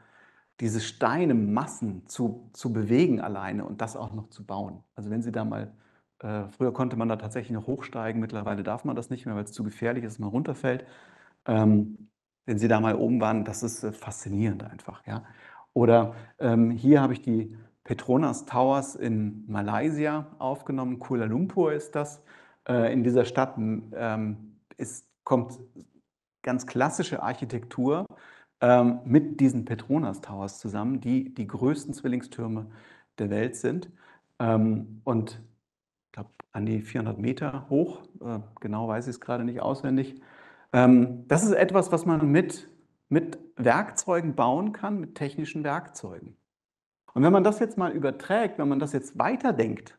diese Steine, Massen zu, zu bewegen alleine und das auch noch zu bauen. Also wenn Sie da mal, äh, früher konnte man da tatsächlich noch hochsteigen, mittlerweile darf man das nicht mehr, weil es zu gefährlich ist, man runterfällt. Ähm, wenn Sie da mal oben waren, das ist äh, faszinierend einfach. Ja? Oder ähm, hier habe ich die Petronas Towers in Malaysia aufgenommen, Kuala Lumpur ist das. Äh, in dieser Stadt ähm, ist, kommt ganz klassische Architektur ähm, mit diesen Petronas Towers zusammen, die die größten Zwillingstürme der Welt sind. Ähm, und ich glaube, an die 400 Meter hoch, äh, genau weiß ich es gerade nicht auswendig. Ähm, das ist etwas, was man mit, mit Werkzeugen bauen kann, mit technischen Werkzeugen. Und wenn man das jetzt mal überträgt, wenn man das jetzt weiterdenkt,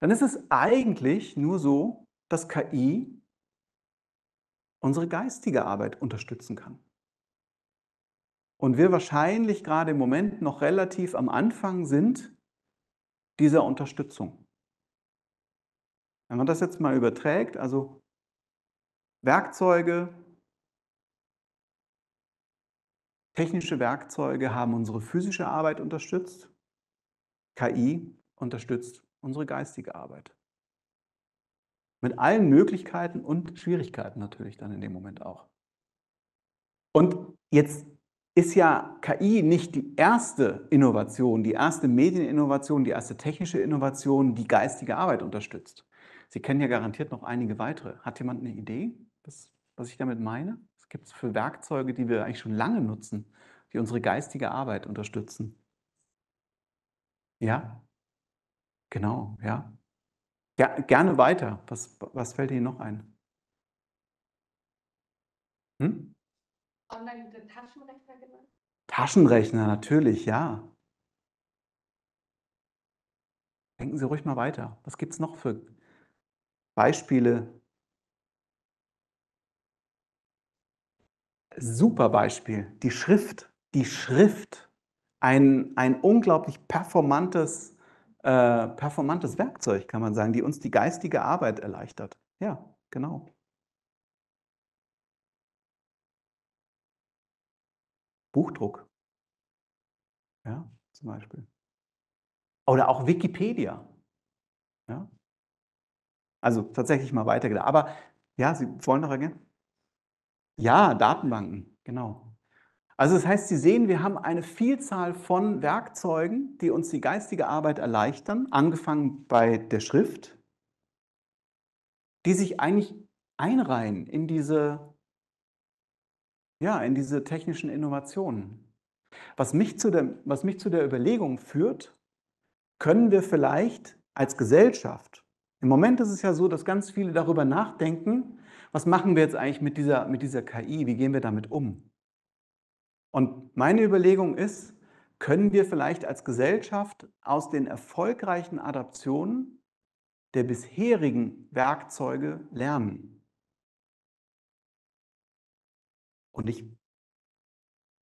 dann ist es eigentlich nur so, dass KI unsere geistige Arbeit unterstützen kann und wir wahrscheinlich gerade im Moment noch relativ am Anfang sind dieser Unterstützung. Wenn man das jetzt mal überträgt, also Werkzeuge, technische Werkzeuge haben unsere physische Arbeit unterstützt, KI unterstützt unsere geistige Arbeit. Mit allen Möglichkeiten und Schwierigkeiten natürlich dann in dem Moment auch. Und jetzt ist ja KI nicht die erste Innovation, die erste Medieninnovation, die erste technische Innovation, die geistige Arbeit unterstützt. Sie kennen ja garantiert noch einige weitere. Hat jemand eine Idee, was, was ich damit meine? Es gibt für Werkzeuge, die wir eigentlich schon lange nutzen, die unsere geistige Arbeit unterstützen. Ja? Genau, ja. ja gerne weiter. Was, was fällt Ihnen noch ein? Hm? online Taschenrechner genannt? Taschenrechner, natürlich, ja. Denken Sie ruhig mal weiter. Was gibt es noch für Beispiele? Super Beispiel, die Schrift. Die Schrift, ein, ein unglaublich performantes, äh, performantes Werkzeug, kann man sagen, die uns die geistige Arbeit erleichtert. Ja, genau. Buchdruck. Ja, zum Beispiel. Oder auch Wikipedia. Ja. Also tatsächlich mal weitergedacht. Aber ja, Sie wollen noch ergänzen? Ja, Datenbanken, genau. Also das heißt, Sie sehen, wir haben eine Vielzahl von Werkzeugen, die uns die geistige Arbeit erleichtern, angefangen bei der Schrift, die sich eigentlich einreihen in diese ja, in diese technischen Innovationen. Was mich zu der, was mich zu der Überlegung führt, können wir vielleicht als Gesellschaft, im Moment ist es ja so, dass ganz viele darüber nachdenken, was machen wir jetzt eigentlich mit dieser, mit dieser KI, wie gehen wir damit um? Und meine Überlegung ist, können wir vielleicht als Gesellschaft aus den erfolgreichen Adaptionen der bisherigen Werkzeuge lernen? Und ich,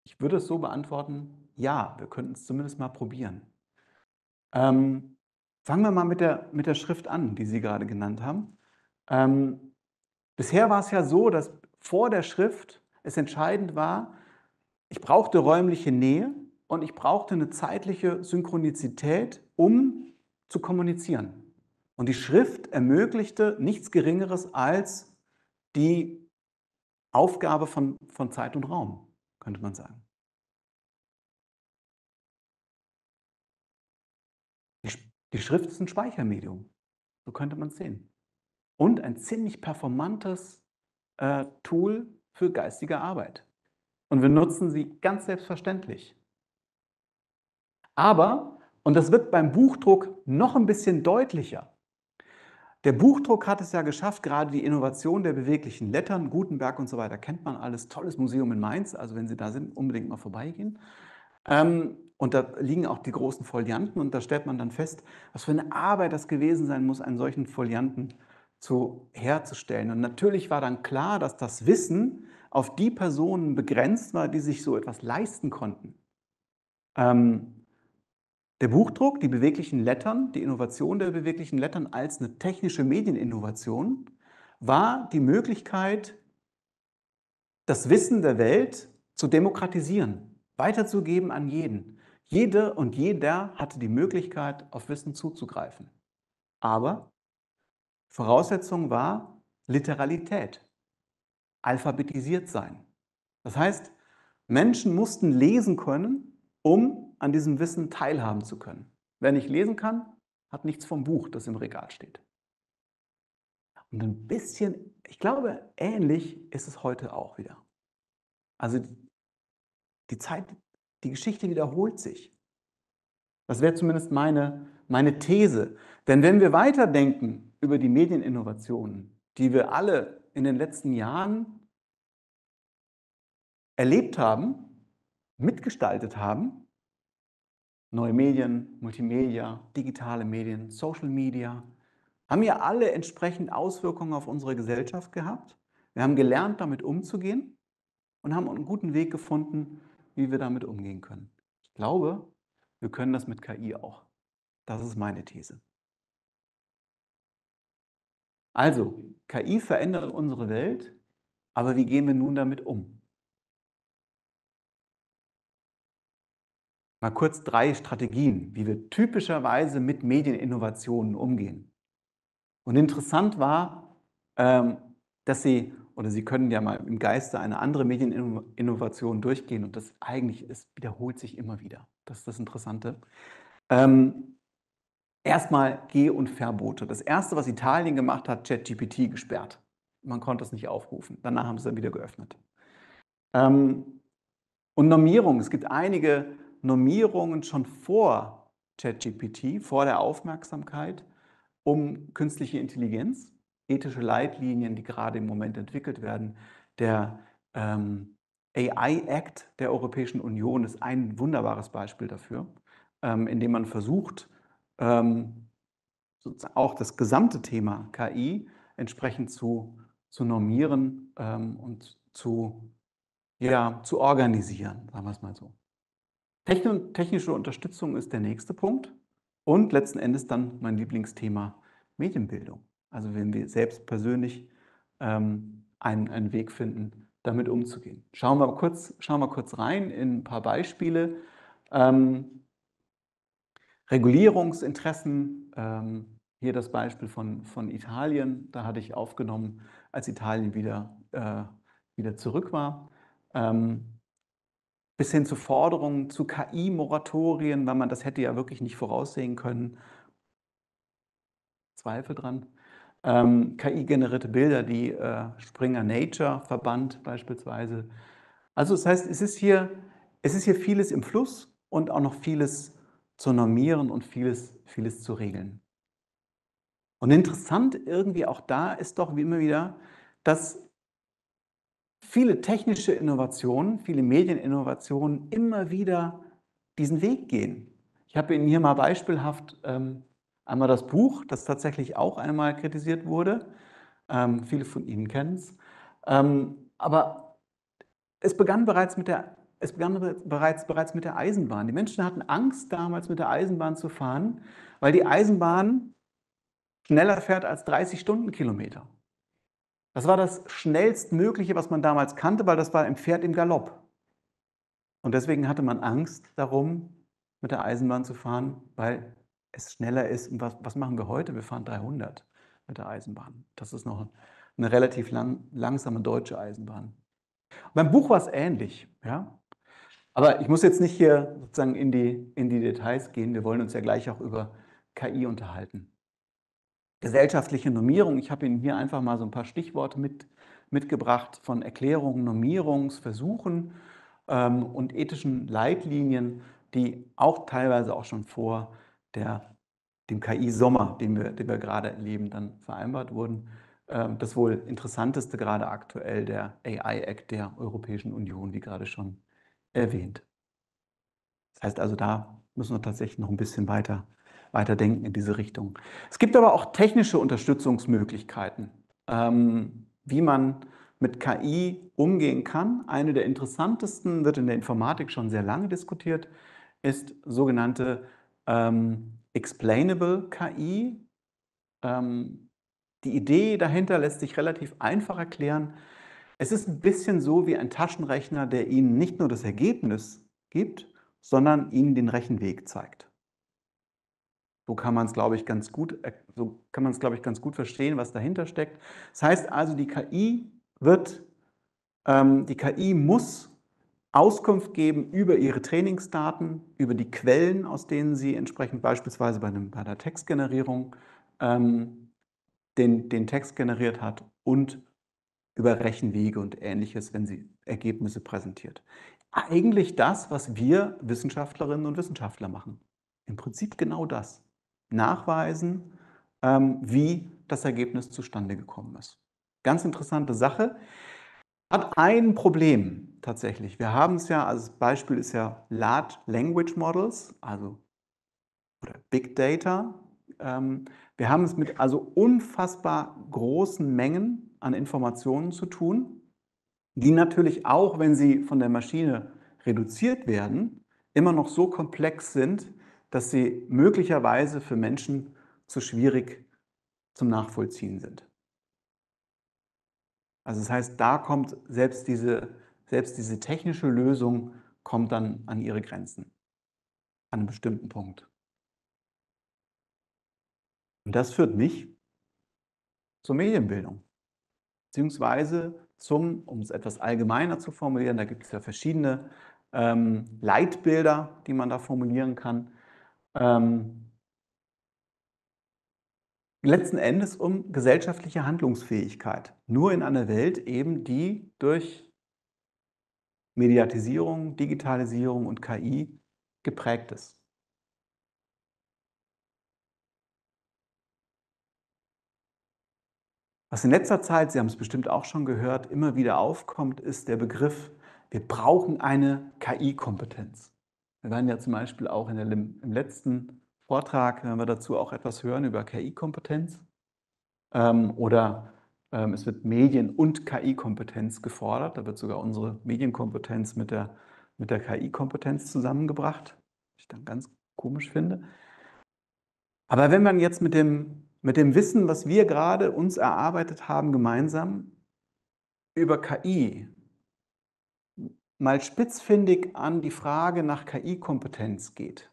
ich würde es so beantworten, ja, wir könnten es zumindest mal probieren. Ähm, fangen wir mal mit der, mit der Schrift an, die Sie gerade genannt haben. Ähm, bisher war es ja so, dass vor der Schrift es entscheidend war, ich brauchte räumliche Nähe und ich brauchte eine zeitliche Synchronizität, um zu kommunizieren. Und die Schrift ermöglichte nichts Geringeres als die Aufgabe von, von Zeit und Raum, könnte man sagen. Die Schrift ist ein Speichermedium, so könnte man es sehen. Und ein ziemlich performantes äh, Tool für geistige Arbeit. Und wir nutzen sie ganz selbstverständlich. Aber, und das wird beim Buchdruck noch ein bisschen deutlicher, der Buchdruck hat es ja geschafft, gerade die Innovation der beweglichen Lettern, Gutenberg und so weiter, kennt man alles. Tolles Museum in Mainz, also wenn Sie da sind, unbedingt mal vorbeigehen. Ähm, und da liegen auch die großen Folianten und da stellt man dann fest, was für eine Arbeit das gewesen sein muss, einen solchen Folianten zu, herzustellen. Und natürlich war dann klar, dass das Wissen auf die Personen begrenzt war, die sich so etwas leisten konnten. Ähm, der Buchdruck, die beweglichen Lettern, die Innovation der beweglichen Lettern als eine technische Medieninnovation war die Möglichkeit, das Wissen der Welt zu demokratisieren, weiterzugeben an jeden. Jede und jeder hatte die Möglichkeit, auf Wissen zuzugreifen. Aber Voraussetzung war Literalität, alphabetisiert sein. Das heißt, Menschen mussten lesen können um an diesem Wissen teilhaben zu können. Wer nicht lesen kann, hat nichts vom Buch, das im Regal steht. Und ein bisschen, ich glaube, ähnlich ist es heute auch wieder. Also die Zeit, die Geschichte wiederholt sich. Das wäre zumindest meine, meine These. Denn wenn wir weiterdenken über die Medieninnovationen, die wir alle in den letzten Jahren erlebt haben, mitgestaltet haben. Neue Medien, Multimedia, digitale Medien, Social Media, haben ja alle entsprechend Auswirkungen auf unsere Gesellschaft gehabt. Wir haben gelernt, damit umzugehen und haben einen guten Weg gefunden, wie wir damit umgehen können. Ich glaube, wir können das mit KI auch. Das ist meine These. Also, KI verändert unsere Welt, aber wie gehen wir nun damit um? Mal kurz drei Strategien, wie wir typischerweise mit Medieninnovationen umgehen. Und interessant war, ähm, dass sie, oder Sie können ja mal im Geiste eine andere Medieninnovation durchgehen und das eigentlich ist, wiederholt sich immer wieder. Das ist das Interessante. Ähm, erstmal Geh- und Verbote. Das erste, was Italien gemacht hat, ChatGPT gesperrt. Man konnte es nicht aufrufen. Danach haben sie es dann wieder geöffnet. Ähm, und Normierung. Es gibt einige Normierungen schon vor ChatGPT, vor der Aufmerksamkeit um künstliche Intelligenz, ethische Leitlinien, die gerade im Moment entwickelt werden. Der ähm, AI Act der Europäischen Union ist ein wunderbares Beispiel dafür, ähm, dem man versucht, ähm, auch das gesamte Thema KI entsprechend zu, zu normieren ähm, und zu, ja, zu organisieren, sagen wir es mal so. Technische Unterstützung ist der nächste Punkt und letzten Endes dann mein Lieblingsthema Medienbildung. Also wenn wir selbst persönlich ähm, einen, einen Weg finden, damit umzugehen. Schauen wir kurz, schauen wir kurz rein in ein paar Beispiele. Ähm, Regulierungsinteressen, ähm, hier das Beispiel von, von Italien, da hatte ich aufgenommen, als Italien wieder, äh, wieder zurück war. Ähm, bis hin zu Forderungen zu KI-Moratorien, weil man das hätte ja wirklich nicht voraussehen können. Zweifel dran. Ähm, KI-generierte Bilder, die äh, Springer Nature Verband beispielsweise. Also das heißt, es ist, hier, es ist hier vieles im Fluss und auch noch vieles zu normieren und vieles, vieles zu regeln. Und interessant irgendwie auch da ist doch wie immer wieder, dass viele technische Innovationen, viele Medieninnovationen immer wieder diesen Weg gehen. Ich habe Ihnen hier mal beispielhaft ähm, einmal das Buch, das tatsächlich auch einmal kritisiert wurde. Ähm, viele von Ihnen kennen es. Ähm, aber es begann bereits mit der es begann bereits, bereits mit der Eisenbahn. Die Menschen hatten Angst, damals mit der Eisenbahn zu fahren, weil die Eisenbahn schneller fährt als 30 Stundenkilometer. Das war das schnellstmögliche, was man damals kannte, weil das war ein Pferd im Galopp. Und deswegen hatte man Angst darum, mit der Eisenbahn zu fahren, weil es schneller ist. Und was, was machen wir heute? Wir fahren 300 mit der Eisenbahn. Das ist noch eine relativ lang, langsame deutsche Eisenbahn. Und beim Buch war es ähnlich. Ja? Aber ich muss jetzt nicht hier sozusagen in die, in die Details gehen. Wir wollen uns ja gleich auch über KI unterhalten gesellschaftliche Normierung. Ich habe Ihnen hier einfach mal so ein paar Stichworte mit, mitgebracht von Erklärungen, Normierungsversuchen ähm, und ethischen Leitlinien, die auch teilweise auch schon vor der, dem KI-Sommer, den wir, den wir gerade erleben, dann vereinbart wurden. Ähm, das wohl interessanteste gerade aktuell der AI-Act der Europäischen Union, wie gerade schon erwähnt. Das heißt also, da müssen wir tatsächlich noch ein bisschen weiter weiterdenken in diese Richtung. Es gibt aber auch technische Unterstützungsmöglichkeiten, ähm, wie man mit KI umgehen kann. Eine der interessantesten wird in der Informatik schon sehr lange diskutiert, ist sogenannte ähm, Explainable KI. Ähm, die Idee dahinter lässt sich relativ einfach erklären. Es ist ein bisschen so wie ein Taschenrechner, der Ihnen nicht nur das Ergebnis gibt, sondern Ihnen den Rechenweg zeigt. So kann man es, glaube ich, ganz gut, äh, so kann man es, glaube ich, ganz gut verstehen, was dahinter steckt. Das heißt also, die KI wird, ähm, die KI muss Auskunft geben über ihre Trainingsdaten, über die Quellen, aus denen sie entsprechend beispielsweise bei, einem, bei der Textgenerierung ähm, den, den Text generiert hat und über Rechenwege und ähnliches, wenn sie Ergebnisse präsentiert. Eigentlich das, was wir Wissenschaftlerinnen und Wissenschaftler machen. Im Prinzip genau das nachweisen, ähm, wie das Ergebnis zustande gekommen ist. Ganz interessante Sache. Hat ein Problem tatsächlich. Wir haben es ja, als Beispiel ist ja Large Language Models, also oder Big Data. Ähm, wir haben es mit also unfassbar großen Mengen an Informationen zu tun, die natürlich auch, wenn sie von der Maschine reduziert werden, immer noch so komplex sind, dass sie möglicherweise für Menschen zu schwierig zum Nachvollziehen sind. Also das heißt, da kommt selbst diese, selbst diese technische Lösung kommt dann an ihre Grenzen, an einem bestimmten Punkt. Und das führt mich zur Medienbildung, beziehungsweise zum, um es etwas allgemeiner zu formulieren, da gibt es ja verschiedene ähm, Leitbilder, die man da formulieren kann, ähm, letzten Endes um gesellschaftliche Handlungsfähigkeit. Nur in einer Welt eben, die durch Mediatisierung, Digitalisierung und KI geprägt ist. Was in letzter Zeit, Sie haben es bestimmt auch schon gehört, immer wieder aufkommt, ist der Begriff, wir brauchen eine KI-Kompetenz. Wir waren ja zum Beispiel auch der, im letzten Vortrag, wenn wir dazu auch etwas hören über KI-Kompetenz. Ähm, oder ähm, es wird Medien- und KI-Kompetenz gefordert. Da wird sogar unsere Medienkompetenz mit der, mit der KI-Kompetenz zusammengebracht, was ich dann ganz komisch finde. Aber wenn man jetzt mit dem, mit dem Wissen, was wir gerade uns erarbeitet haben, gemeinsam über KI mal spitzfindig an die Frage nach KI-Kompetenz geht,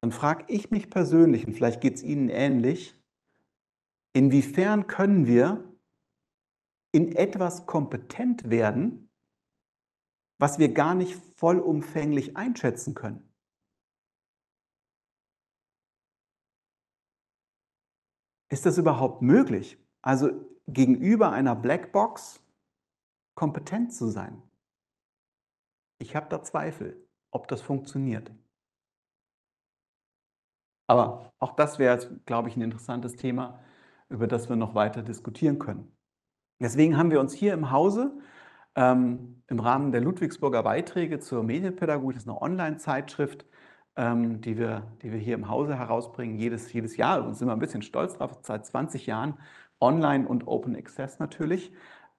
dann frage ich mich persönlich, und vielleicht geht es Ihnen ähnlich, inwiefern können wir in etwas kompetent werden, was wir gar nicht vollumfänglich einschätzen können. Ist das überhaupt möglich? Also gegenüber einer Blackbox kompetent zu sein? Ich habe da Zweifel, ob das funktioniert. Aber auch das wäre, glaube ich, ein interessantes Thema, über das wir noch weiter diskutieren können. Deswegen haben wir uns hier im Hause ähm, im Rahmen der Ludwigsburger Beiträge zur Medienpädagogik, das ist eine Online-Zeitschrift, ähm, die, wir, die wir hier im Hause herausbringen, jedes, jedes Jahr, und sind wir ein bisschen stolz drauf, seit 20 Jahren, online und Open Access natürlich,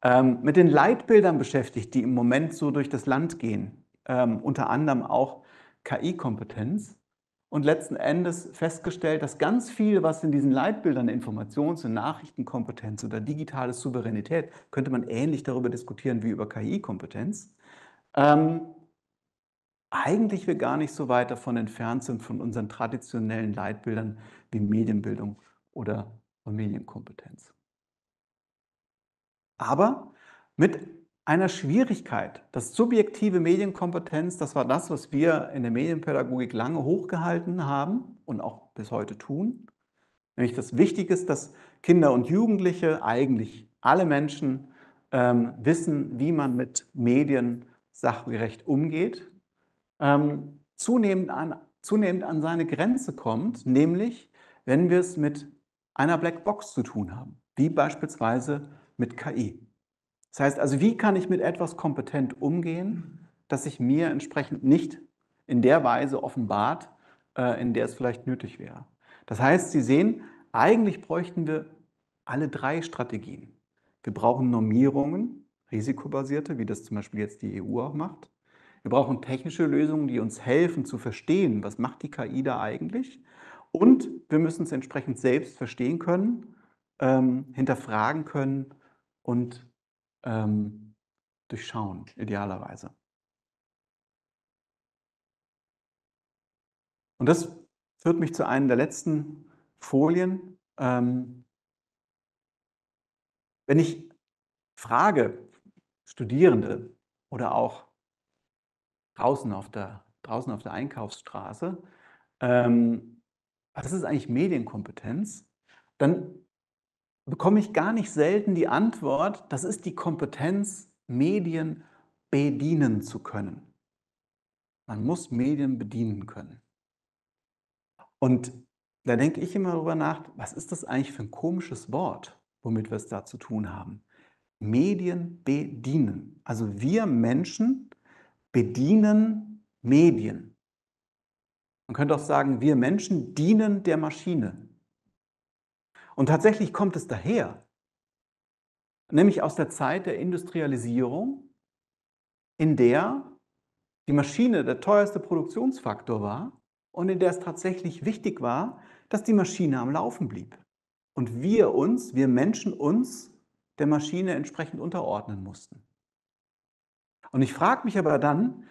ähm, mit den Leitbildern beschäftigt, die im Moment so durch das Land gehen. Ähm, unter anderem auch KI-Kompetenz. Und letzten Endes festgestellt, dass ganz viel, was in diesen Leitbildern Informations- und Nachrichtenkompetenz oder digitale Souveränität, könnte man ähnlich darüber diskutieren wie über KI-Kompetenz, ähm, eigentlich wir gar nicht so weit davon entfernt sind von unseren traditionellen Leitbildern wie Medienbildung oder Familienkompetenz aber mit einer Schwierigkeit. Das subjektive Medienkompetenz, das war das, was wir in der Medienpädagogik lange hochgehalten haben und auch bis heute tun. Nämlich das Wichtige ist, dass Kinder und Jugendliche, eigentlich alle Menschen, ähm, wissen, wie man mit Medien sachgerecht umgeht, ähm, zunehmend, an, zunehmend an seine Grenze kommt, nämlich wenn wir es mit einer Blackbox zu tun haben, wie beispielsweise mit KI. Das heißt also, wie kann ich mit etwas kompetent umgehen, das sich mir entsprechend nicht in der Weise offenbart, äh, in der es vielleicht nötig wäre. Das heißt, Sie sehen, eigentlich bräuchten wir alle drei Strategien. Wir brauchen Normierungen, risikobasierte, wie das zum Beispiel jetzt die EU auch macht. Wir brauchen technische Lösungen, die uns helfen zu verstehen, was macht die KI da eigentlich. Und wir müssen es entsprechend selbst verstehen können, ähm, hinterfragen können und ähm, durchschauen, idealerweise. Und das führt mich zu einem der letzten Folien. Ähm, wenn ich frage Studierende oder auch draußen auf der, draußen auf der Einkaufsstraße, ähm, was ist eigentlich Medienkompetenz, dann bekomme ich gar nicht selten die Antwort, das ist die Kompetenz, Medien bedienen zu können. Man muss Medien bedienen können. Und da denke ich immer darüber nach, was ist das eigentlich für ein komisches Wort, womit wir es da zu tun haben? Medien bedienen. Also wir Menschen bedienen Medien. Man könnte auch sagen, wir Menschen dienen der Maschine. Und tatsächlich kommt es daher, nämlich aus der Zeit der Industrialisierung, in der die Maschine der teuerste Produktionsfaktor war und in der es tatsächlich wichtig war, dass die Maschine am Laufen blieb und wir uns, wir Menschen uns der Maschine entsprechend unterordnen mussten. Und ich frage mich aber dann,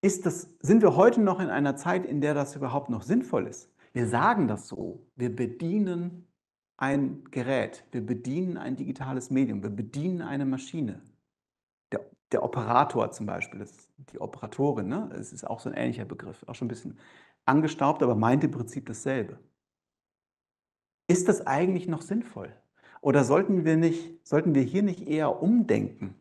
das, sind wir heute noch in einer Zeit, in der das überhaupt noch sinnvoll ist? Wir sagen das so, wir bedienen ein Gerät, wir bedienen ein digitales Medium, wir bedienen eine Maschine. Der, der Operator zum Beispiel, die Operatorin, ne? es ist auch so ein ähnlicher Begriff, auch schon ein bisschen angestaubt, aber meint im Prinzip dasselbe. Ist das eigentlich noch sinnvoll? Oder sollten wir, nicht, sollten wir hier nicht eher umdenken?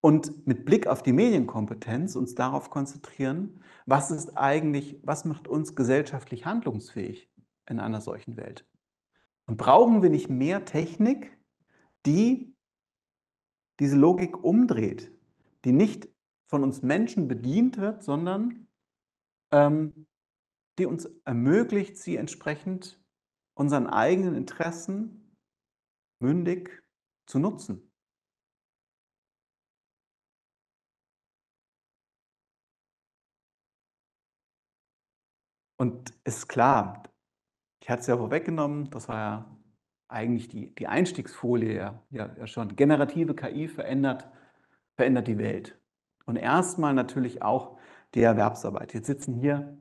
und mit Blick auf die Medienkompetenz uns darauf konzentrieren, was ist eigentlich, was macht uns gesellschaftlich handlungsfähig in einer solchen Welt? Und brauchen wir nicht mehr Technik, die diese Logik umdreht, die nicht von uns Menschen bedient wird, sondern ähm, die uns ermöglicht, sie entsprechend unseren eigenen Interessen mündig zu nutzen? Und ist klar, ich hatte es ja vorweggenommen, das war ja eigentlich die, die Einstiegsfolie ja, ja schon. Generative KI verändert, verändert die Welt. Und erstmal natürlich auch die Erwerbsarbeit. Jetzt sitzen hier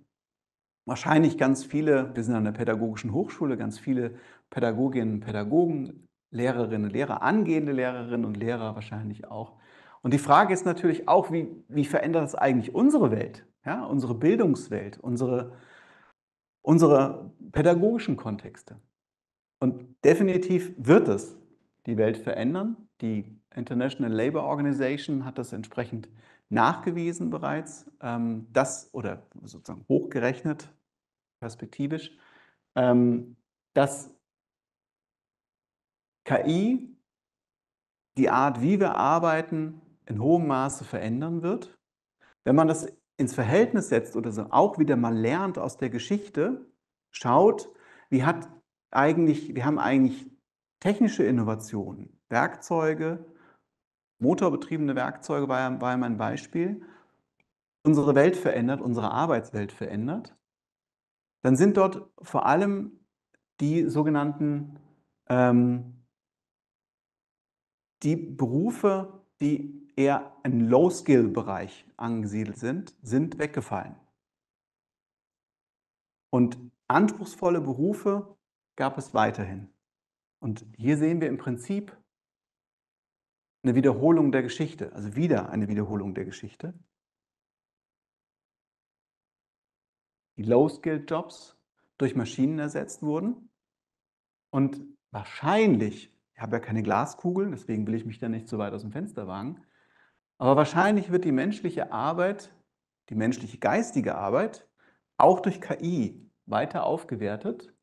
wahrscheinlich ganz viele, wir sind an der pädagogischen Hochschule, ganz viele Pädagoginnen und Pädagogen, Lehrerinnen und Lehrer, angehende Lehrerinnen und Lehrer wahrscheinlich auch. Und die Frage ist natürlich auch, wie, wie verändert das eigentlich unsere Welt, ja, unsere Bildungswelt, unsere unsere pädagogischen Kontexte. Und definitiv wird es die Welt verändern. Die International Labour Organization hat das entsprechend nachgewiesen bereits, ähm, dass oder sozusagen hochgerechnet, perspektivisch, ähm, dass KI die Art, wie wir arbeiten, in hohem Maße verändern wird. Wenn man das ins Verhältnis setzt oder so auch wieder mal lernt aus der Geschichte, schaut, wie hat eigentlich, wir haben eigentlich technische Innovationen, Werkzeuge, motorbetriebene Werkzeuge war, war ja mein Beispiel, unsere Welt verändert, unsere Arbeitswelt verändert, dann sind dort vor allem die sogenannten ähm, die Berufe, die eher im Low-Skill-Bereich angesiedelt sind, sind weggefallen. Und anspruchsvolle Berufe gab es weiterhin. Und hier sehen wir im Prinzip eine Wiederholung der Geschichte, also wieder eine Wiederholung der Geschichte. Die Low-Skill-Jobs durch Maschinen ersetzt wurden und wahrscheinlich, ich habe ja keine Glaskugeln, deswegen will ich mich da nicht so weit aus dem Fenster wagen, aber wahrscheinlich wird die menschliche Arbeit, die menschliche geistige Arbeit, auch durch KI weiter aufgewertet,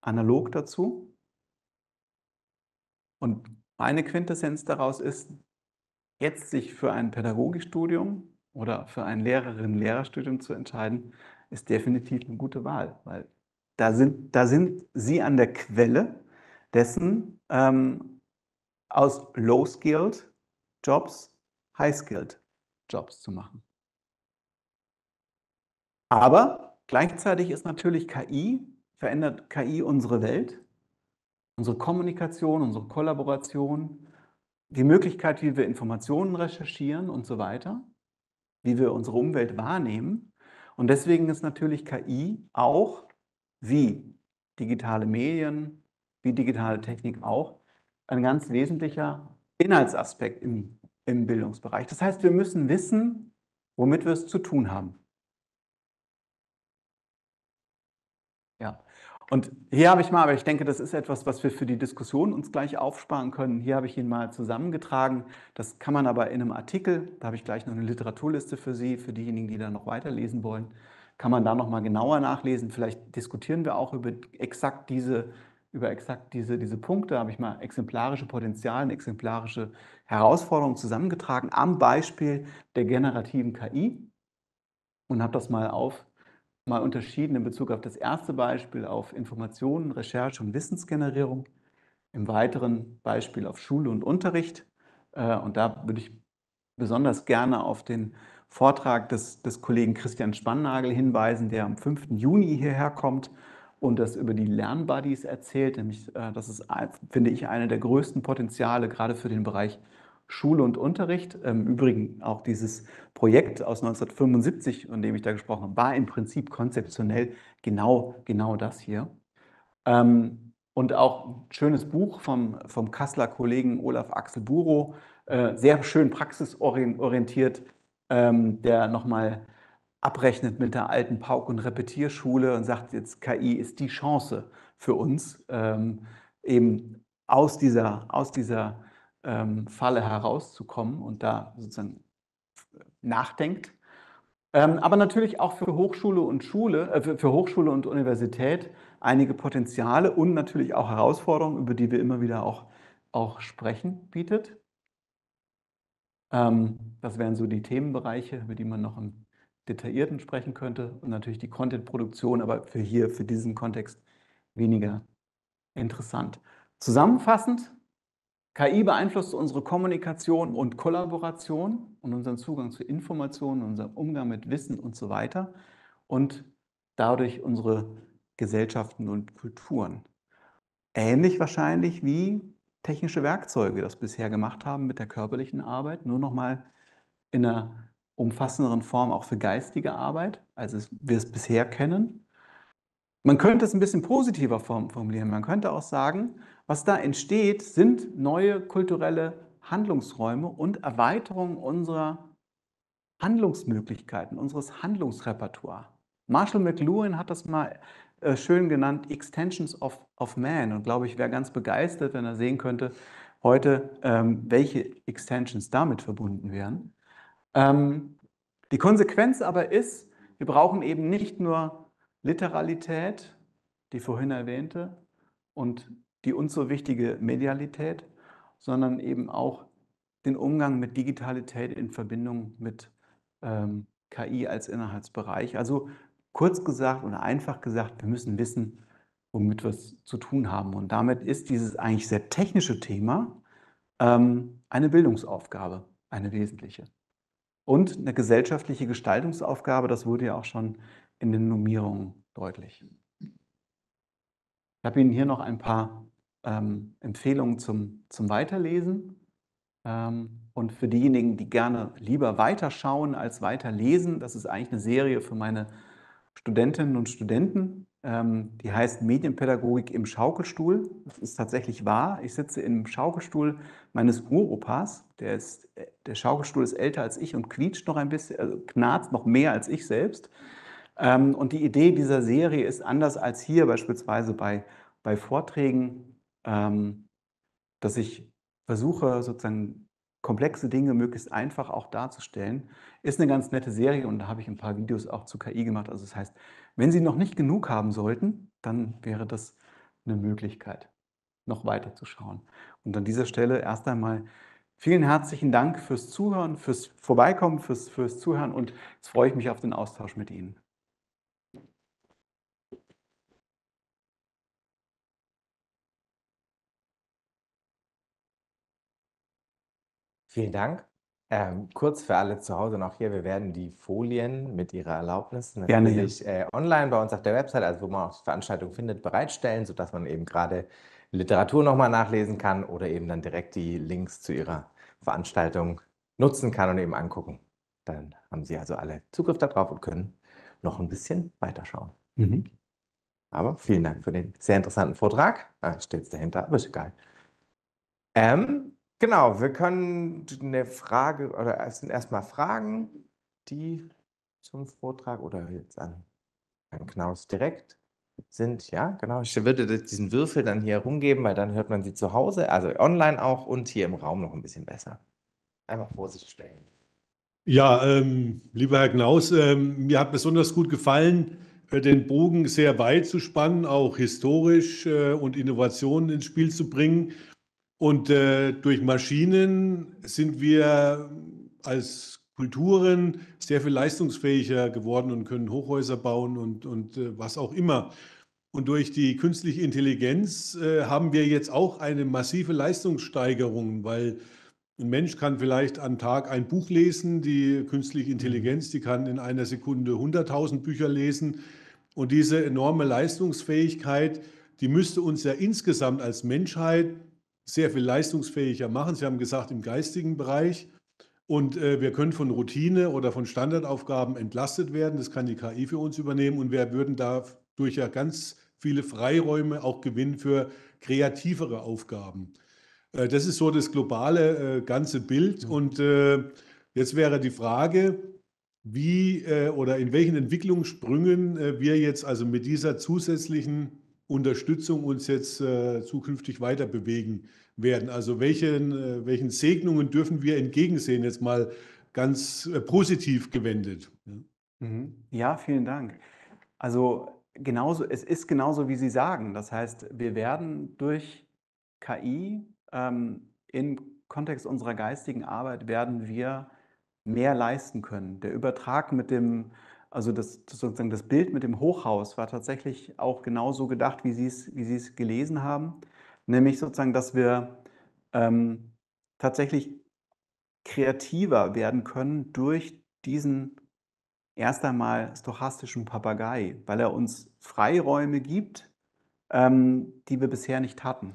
analog dazu. Und meine Quintessenz daraus ist, jetzt sich für ein Pädagogikstudium oder für ein Lehrerinnen-Lehrerstudium zu entscheiden, ist definitiv eine gute Wahl, weil da sind, da sind Sie an der Quelle dessen, ähm, aus Low-Skilled-Jobs High-Skilled-Jobs zu machen. Aber gleichzeitig ist natürlich KI, verändert KI unsere Welt, unsere Kommunikation, unsere Kollaboration, die Möglichkeit, wie wir Informationen recherchieren und so weiter, wie wir unsere Umwelt wahrnehmen. Und deswegen ist natürlich KI auch wie digitale Medien, wie digitale Technik auch ein ganz wesentlicher Inhaltsaspekt im im Bildungsbereich. Das heißt, wir müssen wissen, womit wir es zu tun haben. Ja. Und hier habe ich mal, aber ich denke, das ist etwas, was wir für die Diskussion uns gleich aufsparen können. Hier habe ich ihn mal zusammengetragen. Das kann man aber in einem Artikel, da habe ich gleich noch eine Literaturliste für Sie, für diejenigen, die da noch weiterlesen wollen, kann man da noch mal genauer nachlesen. Vielleicht diskutieren wir auch über exakt diese über exakt diese, diese Punkte habe ich mal exemplarische Potenziale, exemplarische Herausforderungen zusammengetragen am Beispiel der generativen KI und habe das mal auf mal unterschieden in Bezug auf das erste Beispiel auf Informationen, Recherche und Wissensgenerierung, im weiteren Beispiel auf Schule und Unterricht. Äh, und da würde ich besonders gerne auf den Vortrag des, des Kollegen Christian Spannagel hinweisen, der am 5. Juni hierher kommt und das über die Lernbuddies erzählt, nämlich äh, das ist, finde ich, eine der größten Potenziale gerade für den Bereich Schule und Unterricht. Ähm, Im Übrigen auch dieses Projekt aus 1975, von dem ich da gesprochen habe, war im Prinzip konzeptionell genau, genau das hier. Ähm, und auch ein schönes Buch vom, vom Kasseler Kollegen Olaf Axel Buro, äh, sehr schön praxisorientiert, ähm, der nochmal abrechnet mit der alten Pauk- und Repetierschule und sagt, jetzt KI ist die Chance für uns, ähm, eben aus dieser, aus dieser ähm, Falle herauszukommen und da sozusagen nachdenkt. Ähm, aber natürlich auch für Hochschule und Schule, äh, für, für Hochschule und Universität einige Potenziale und natürlich auch Herausforderungen, über die wir immer wieder auch, auch sprechen, bietet. Ähm, das wären so die Themenbereiche, über die man noch ein detaillierten sprechen könnte und natürlich die Content-Produktion, aber für hier, für diesen Kontext weniger interessant. Zusammenfassend, KI beeinflusst unsere Kommunikation und Kollaboration und unseren Zugang zu Informationen, unseren Umgang mit Wissen und so weiter und dadurch unsere Gesellschaften und Kulturen. Ähnlich wahrscheinlich wie technische Werkzeuge das bisher gemacht haben mit der körperlichen Arbeit, nur nochmal in einer umfassenderen Form auch für geistige Arbeit, als wir es bisher kennen. Man könnte es ein bisschen positiver formulieren. Man könnte auch sagen, was da entsteht, sind neue kulturelle Handlungsräume und Erweiterung unserer Handlungsmöglichkeiten, unseres Handlungsrepertoires. Marshall McLuhan hat das mal äh, schön genannt, Extensions of, of Man. Und glaube ich, wäre ganz begeistert, wenn er sehen könnte, heute, ähm, welche Extensions damit verbunden wären. Ähm, die Konsequenz aber ist, wir brauchen eben nicht nur Literalität, die vorhin erwähnte, und die uns so wichtige Medialität, sondern eben auch den Umgang mit Digitalität in Verbindung mit ähm, KI als Inhaltsbereich. Also kurz gesagt und einfach gesagt, wir müssen wissen, womit wir es zu tun haben. Und damit ist dieses eigentlich sehr technische Thema ähm, eine Bildungsaufgabe, eine wesentliche. Und eine gesellschaftliche Gestaltungsaufgabe, das wurde ja auch schon in den Nummierungen deutlich. Ich habe Ihnen hier noch ein paar ähm, Empfehlungen zum, zum Weiterlesen. Ähm, und für diejenigen, die gerne lieber weiterschauen als weiterlesen, das ist eigentlich eine Serie für meine Studentinnen und Studenten, ähm, die heißt Medienpädagogik im Schaukelstuhl. Das ist tatsächlich wahr. Ich sitze im Schaukelstuhl meines Uropas. Der, ist, der Schaukelstuhl ist älter als ich und quietscht noch ein bisschen, also knarzt noch mehr als ich selbst. Ähm, und die Idee dieser Serie ist anders als hier beispielsweise bei, bei Vorträgen, ähm, dass ich versuche, sozusagen komplexe Dinge möglichst einfach auch darzustellen, ist eine ganz nette Serie und da habe ich ein paar Videos auch zu KI gemacht. Also das heißt, wenn Sie noch nicht genug haben sollten, dann wäre das eine Möglichkeit, noch weiter zu schauen. Und an dieser Stelle erst einmal vielen herzlichen Dank fürs Zuhören, fürs Vorbeikommen, fürs, fürs Zuhören und jetzt freue ich mich auf den Austausch mit Ihnen. Vielen Dank. Ähm, kurz für alle zu Hause noch hier, wir werden die Folien mit Ihrer Erlaubnis Gerne. natürlich äh, online bei uns auf der Website, also wo man auch die Veranstaltung findet, bereitstellen, sodass man eben gerade Literatur nochmal nachlesen kann oder eben dann direkt die Links zu Ihrer Veranstaltung nutzen kann und eben angucken. Dann haben Sie also alle Zugriff darauf und können noch ein bisschen weiterschauen. Mhm. Aber vielen Dank für den sehr interessanten Vortrag. Ah, Steht es dahinter, aber ist egal. Ähm, Genau, wir können eine Frage oder es sind erstmal Fragen, die zum Vortrag oder jetzt an Herrn Knaus direkt sind. Ja, genau. Ich würde diesen Würfel dann hier rumgeben, weil dann hört man sie zu Hause, also online auch und hier im Raum noch ein bisschen besser. Einfach vor sich stellen. Ja, ähm, lieber Herr Knaus, ähm, mir hat besonders gut gefallen, äh, den Bogen sehr weit zu spannen, auch historisch äh, und Innovationen ins Spiel zu bringen. Und äh, durch Maschinen sind wir als Kulturen sehr viel leistungsfähiger geworden und können Hochhäuser bauen und, und äh, was auch immer. Und durch die künstliche Intelligenz äh, haben wir jetzt auch eine massive Leistungssteigerung, weil ein Mensch kann vielleicht am Tag ein Buch lesen, die künstliche Intelligenz, die kann in einer Sekunde 100.000 Bücher lesen. Und diese enorme Leistungsfähigkeit, die müsste uns ja insgesamt als Menschheit sehr viel leistungsfähiger machen. Sie haben gesagt, im geistigen Bereich. Und äh, wir können von Routine oder von Standardaufgaben entlastet werden. Das kann die KI für uns übernehmen. Und wir würden dadurch ja ganz viele Freiräume auch gewinnen für kreativere Aufgaben. Äh, das ist so das globale äh, ganze Bild. Mhm. Und äh, jetzt wäre die Frage, wie äh, oder in welchen Entwicklungssprüngen äh, wir jetzt also mit dieser zusätzlichen Unterstützung uns jetzt äh, zukünftig weiter bewegen werden. Also welchen, äh, welchen Segnungen dürfen wir entgegensehen, jetzt mal ganz äh, positiv gewendet. Ja. Mhm. ja, vielen Dank. Also genauso, es ist genauso, wie Sie sagen. Das heißt, wir werden durch KI ähm, im Kontext unserer geistigen Arbeit werden wir mehr leisten können. Der Übertrag mit dem also das, sozusagen das Bild mit dem Hochhaus war tatsächlich auch genauso gedacht, wie Sie es, wie Sie es gelesen haben. Nämlich sozusagen, dass wir ähm, tatsächlich kreativer werden können durch diesen erst einmal stochastischen Papagei, weil er uns Freiräume gibt, ähm, die wir bisher nicht hatten.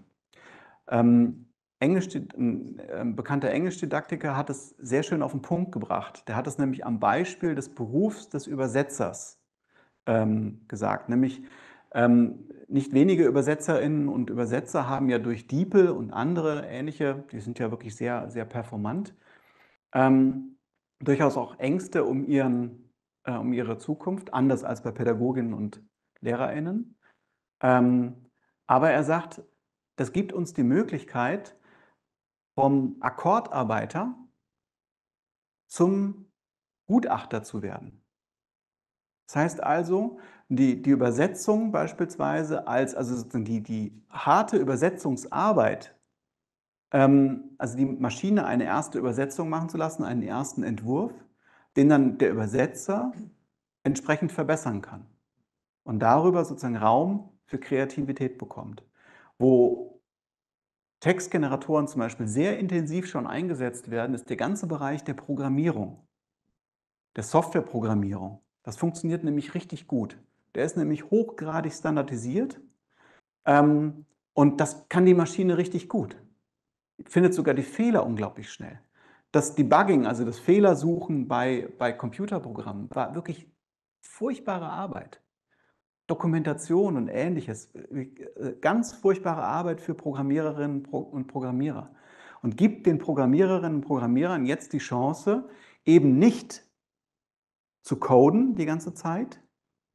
Ähm, Englisch, ein ähm, bekannter Englischdidaktiker hat es sehr schön auf den Punkt gebracht. Der hat es nämlich am Beispiel des Berufs des Übersetzers ähm, gesagt. Nämlich ähm, nicht wenige Übersetzerinnen und Übersetzer haben ja durch Diepel und andere ähnliche, die sind ja wirklich sehr, sehr performant, ähm, durchaus auch Ängste um, ihren, äh, um ihre Zukunft, anders als bei Pädagoginnen und Lehrerinnen. Ähm, aber er sagt, das gibt uns die Möglichkeit, vom Akkordarbeiter zum Gutachter zu werden. Das heißt also, die, die Übersetzung beispielsweise als, also die, die harte Übersetzungsarbeit, ähm, also die Maschine eine erste Übersetzung machen zu lassen, einen ersten Entwurf, den dann der Übersetzer entsprechend verbessern kann und darüber sozusagen Raum für Kreativität bekommt, wo Textgeneratoren zum Beispiel sehr intensiv schon eingesetzt werden, ist der ganze Bereich der Programmierung, der Softwareprogrammierung. Das funktioniert nämlich richtig gut. Der ist nämlich hochgradig standardisiert ähm, und das kann die Maschine richtig gut. Findet sogar die Fehler unglaublich schnell. Das Debugging, also das Fehlersuchen bei, bei Computerprogrammen, war wirklich furchtbare Arbeit. Dokumentation und ähnliches. Äh, äh, ganz furchtbare Arbeit für Programmiererinnen und Programmierer. Und gibt den Programmiererinnen und Programmierern jetzt die Chance, eben nicht zu coden die ganze Zeit,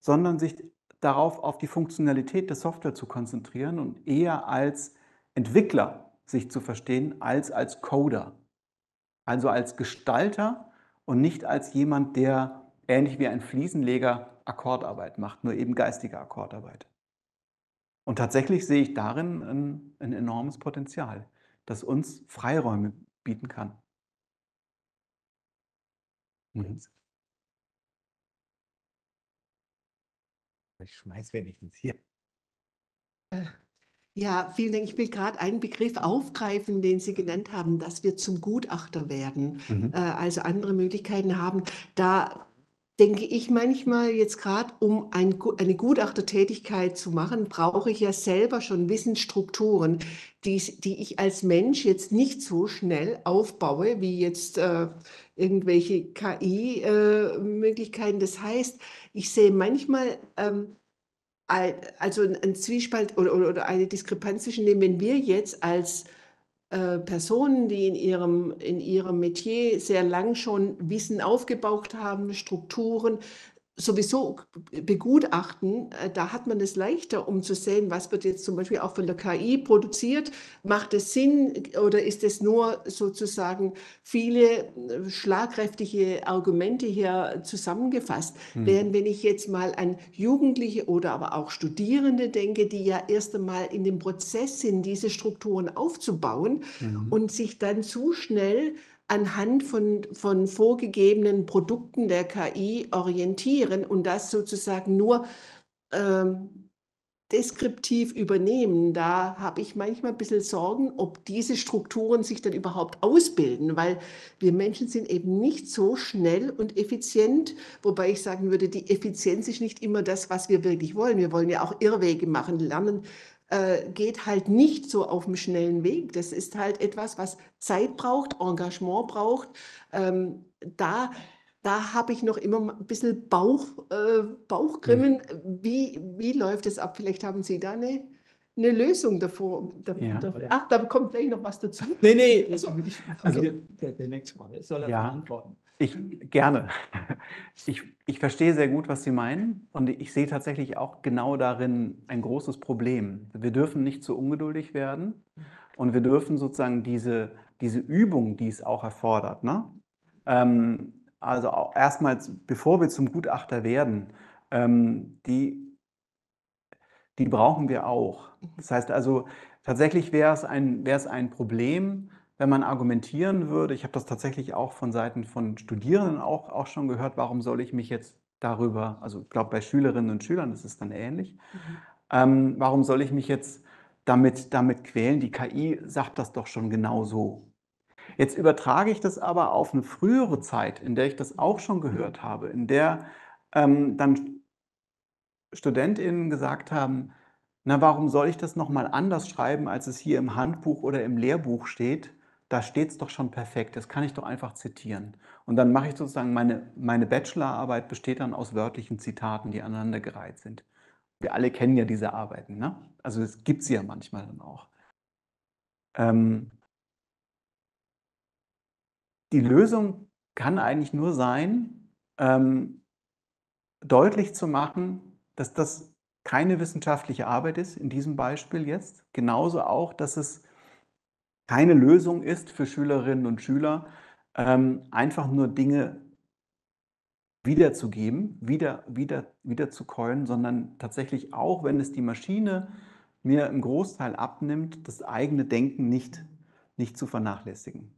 sondern sich darauf auf die Funktionalität der Software zu konzentrieren und eher als Entwickler sich zu verstehen, als als Coder. Also als Gestalter und nicht als jemand, der ähnlich wie ein Fliesenleger Akkordarbeit macht, nur eben geistige Akkordarbeit. Und tatsächlich sehe ich darin ein, ein enormes Potenzial, das uns Freiräume bieten kann. Mhm. Ich schmeiß wenigstens hier. Äh, ja, vielen Dank. Ich will gerade einen Begriff aufgreifen, den Sie genannt haben, dass wir zum Gutachter werden, mhm. Äh, also andere Möglichkeiten haben. Da denke ich manchmal jetzt gerade, um ein, eine Gutachtertätigkeit zu machen, brauche ich ja selber schon Wissensstrukturen, die, die ich als Mensch jetzt nicht so schnell aufbaue, wie jetzt äh, irgendwelche KI-Möglichkeiten. Äh, das heißt, ich sehe manchmal... Ähm, also ein Zwiespalt oder, oder, oder eine Diskrepanz zwischen dem, wenn wir jetzt als äh, Personen, die in ihrem, in ihrem Metier sehr lang schon Wissen aufgebaut haben, Strukturen, sowieso begutachten, äh, da hat man es leichter, um zu sehen, was wird jetzt zum Beispiel auch von der KI produziert, macht es Sinn oder ist es nur sozusagen viele äh, schlagkräftige Argumente hier zusammengefasst. Mhm. Während wenn ich jetzt mal an Jugendliche oder aber auch Studierende denke, die ja erst einmal in dem Prozess sind, diese Strukturen aufzubauen mhm. und sich dann zu schnell anhand von, von vorgegebenen Produkten der KI orientieren und das sozusagen nur ähm, deskriptiv übernehmen. Da habe ich manchmal ein bisschen Sorgen, ob diese Strukturen sich dann überhaupt ausbilden, weil wir Menschen sind eben nicht so schnell und effizient, wobei ich sagen würde, die Effizienz ist nicht immer das, was wir wirklich wollen. Wir wollen ja auch Irrwege machen, lernen äh, geht halt nicht so auf dem schnellen Weg. Das ist halt etwas, was Zeit braucht, Engagement braucht. Ähm, da da habe ich noch immer ein bisschen Bauch, äh, Bauchgrimmen. Hm. Wie, wie läuft es ab? Vielleicht haben Sie da eine, eine Lösung davor. Da, ja. davor. Ach, da kommt gleich noch was dazu. Nee, nee. Also, also, also der, der, der nächste Mal soll er ja. beantworten. Ich gerne. Ich, ich verstehe sehr gut, was Sie meinen und ich sehe tatsächlich auch genau darin ein großes Problem. Wir dürfen nicht zu ungeduldig werden und wir dürfen sozusagen diese, diese Übung, die es auch erfordert, ne? Ähm, also auch erstmals, bevor wir zum Gutachter werden, ähm, die, die brauchen wir auch. Mhm. Das heißt also, tatsächlich wäre es ein, wäre es ein Problem, wenn man argumentieren würde, ich habe das tatsächlich auch von Seiten von Studierenden auch, auch schon gehört, warum soll ich mich jetzt darüber, also ich glaube bei Schülerinnen und Schülern ist es dann ähnlich, mhm. ähm, warum soll ich mich jetzt damit, damit quälen? Die KI sagt das doch schon genau so. Jetzt übertrage ich das aber auf eine frühere Zeit, in der ich das auch schon gehört habe, in der ähm, dann StudentInnen gesagt haben, na, warum soll ich das nochmal anders schreiben, als es hier im Handbuch oder im Lehrbuch steht? da steht es doch schon perfekt, das kann ich doch einfach zitieren. Und dann mache ich sozusagen, meine, meine Bachelorarbeit besteht dann aus wörtlichen Zitaten, die aneinandergereiht sind. Wir alle kennen ja diese Arbeiten, ne? Also es gibt sie ja manchmal dann auch. Ähm, die Lösung kann eigentlich nur sein, ähm, deutlich zu machen, dass das keine wissenschaftliche Arbeit ist, in diesem Beispiel jetzt. Genauso auch, dass es keine Lösung ist für Schülerinnen und Schüler, ähm, einfach nur Dinge wiederzugeben, wieder, wieder, wieder zu coin, sondern tatsächlich auch, wenn es die Maschine mir im Großteil abnimmt, das eigene Denken nicht, nicht zu vernachlässigen.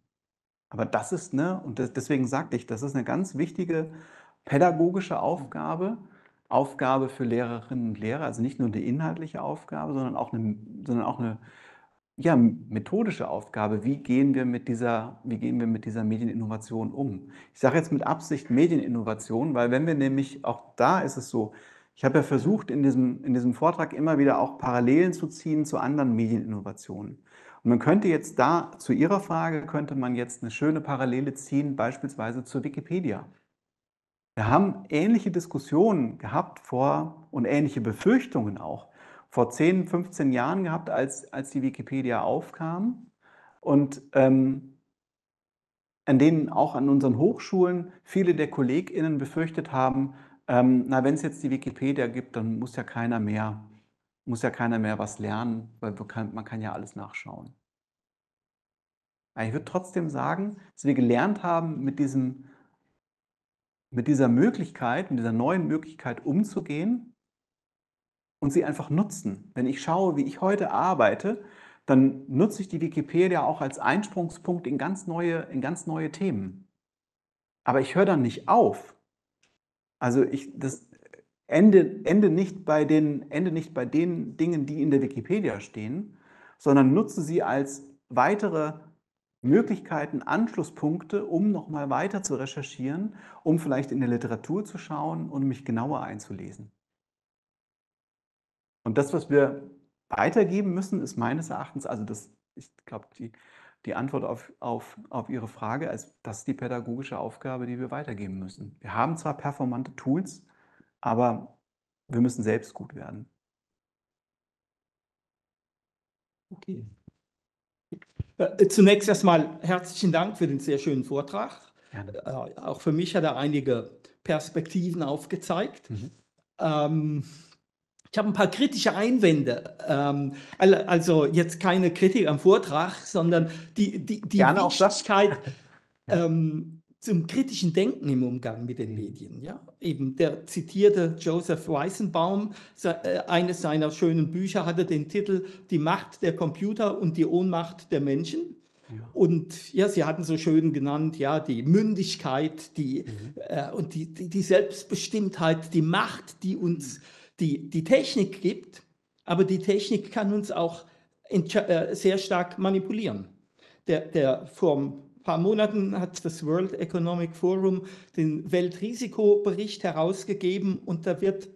Aber das ist, ne, und das, deswegen sagte ich, das ist eine ganz wichtige pädagogische Aufgabe, Aufgabe für Lehrerinnen und Lehrer, also nicht nur eine inhaltliche Aufgabe, sondern auch eine, sondern auch eine ja, methodische Aufgabe. Wie gehen wir mit dieser, wie gehen wir mit dieser Medieninnovation um? Ich sage jetzt mit Absicht Medieninnovation, weil wenn wir nämlich, auch da ist es so, ich habe ja versucht, in diesem, in diesem Vortrag immer wieder auch Parallelen zu ziehen zu anderen Medieninnovationen. Und man könnte jetzt da, zu Ihrer Frage, könnte man jetzt eine schöne Parallele ziehen, beispielsweise zur Wikipedia. Wir haben ähnliche Diskussionen gehabt vor und ähnliche Befürchtungen auch vor 10, 15 Jahren gehabt, als, als die Wikipedia aufkam und ähm, an denen auch an unseren Hochschulen viele der KollegInnen befürchtet haben, ähm, na, wenn es jetzt die Wikipedia gibt, dann muss ja keiner mehr, muss ja keiner mehr was lernen, weil kann, man kann ja alles nachschauen. Aber ich würde trotzdem sagen, dass wir gelernt haben, mit, diesem, mit dieser Möglichkeit, mit dieser neuen Möglichkeit umzugehen und sie einfach nutzen. Wenn ich schaue, wie ich heute arbeite, dann nutze ich die Wikipedia auch als Einsprungspunkt in ganz neue, in ganz neue Themen. Aber ich höre dann nicht auf. Also ich, das ende, ende, nicht bei den, ende nicht bei den Dingen, die in der Wikipedia stehen, sondern nutze sie als weitere Möglichkeiten, Anschlusspunkte, um nochmal weiter zu recherchieren, um vielleicht in der Literatur zu schauen und mich genauer einzulesen. Und das, was wir weitergeben müssen, ist meines Erachtens, also das, ich glaube, die, die Antwort auf, auf, auf Ihre Frage ist, das ist die pädagogische Aufgabe, die wir weitergeben müssen. Wir haben zwar performante Tools, aber wir müssen selbst gut werden. Okay. Äh, zunächst erstmal herzlichen Dank für den sehr schönen Vortrag. Gerne. Äh, auch für mich hat er einige Perspektiven aufgezeigt. Mhm. Ähm, ich habe ein paar kritische Einwände. Ähm, also jetzt keine Kritik am Vortrag, sondern die, die, die Wichtigkeit ähm, zum kritischen Denken im Umgang mit den Medien. Ja? Eben der zitierte Joseph Weissenbaum, äh, eines seiner schönen Bücher hatte den Titel Die Macht der Computer und die Ohnmacht der Menschen. Und ja, Sie hatten so schön genannt, ja, die Mündigkeit, die mhm. äh, und die, die, die, Selbstbestimmtheit, die Macht, die uns mhm die, die Technik gibt, aber die Technik kann uns auch äh, sehr stark manipulieren. Der, der vor ein paar Monaten hat das World Economic Forum den Weltrisikobericht herausgegeben und da wird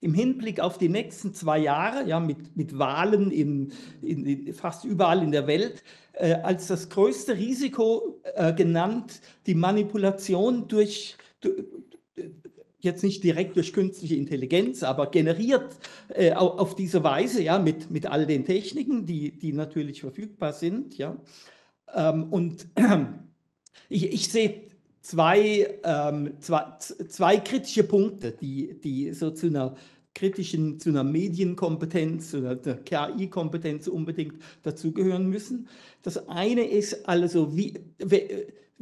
im Hinblick auf die nächsten zwei Jahre, ja, mit, mit Wahlen in, in, in fast überall in der Welt, äh, als das größte Risiko äh, genannt die Manipulation durch, jetzt nicht direkt durch künstliche Intelligenz, aber generiert äh, auf, diese Weise, ja, mit, mit all den Techniken, die, die natürlich verfügbar sind, ja. Ähm, und äh, ich, ich sehe zwei, ähm, zwei, zwei kritische Punkte, die, die so zu einer kritischen, zu einer Medienkompetenz oder KI-Kompetenz unbedingt dazugehören müssen. Das eine ist also, wie,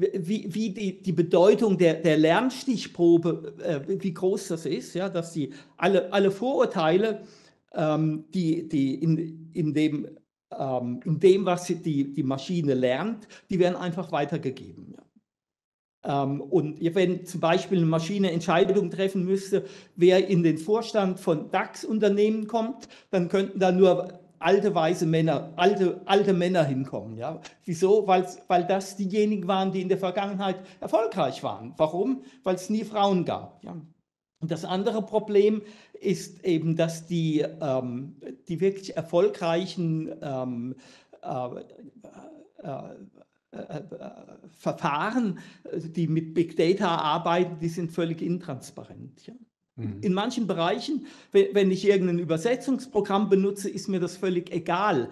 wie, wie die, die Bedeutung der, der Lernstichprobe, äh, wie groß das ist, ja, dass die alle, alle Vorurteile, ähm, die, die in, in, dem, ähm, in dem, was die, die Maschine lernt, die werden einfach weitergegeben. Ja ähm, und wenn zum Beispiel eine Maschine Entscheidungen treffen müsste, wer in den Vorstand von DAX-Unternehmen kommt, dann könnten da nur alte weiße Männer, alte, alte Männer hinkommen. Ja? Wieso? Weil's, weil das diejenigen waren, die in der Vergangenheit erfolgreich waren. Warum? Weil es nie Frauen gab. Ja? Und das andere Problem ist eben, dass die, ähm, die wirklich erfolgreichen ähm, äh, äh, äh, äh Verfahren, die mit Big Data arbeiten, die sind völlig intransparent. Ja? Mhm. In manchen Bereichen, wenn ich irgendein Übersetzungsprogramm benutze, ist mir das völlig egal,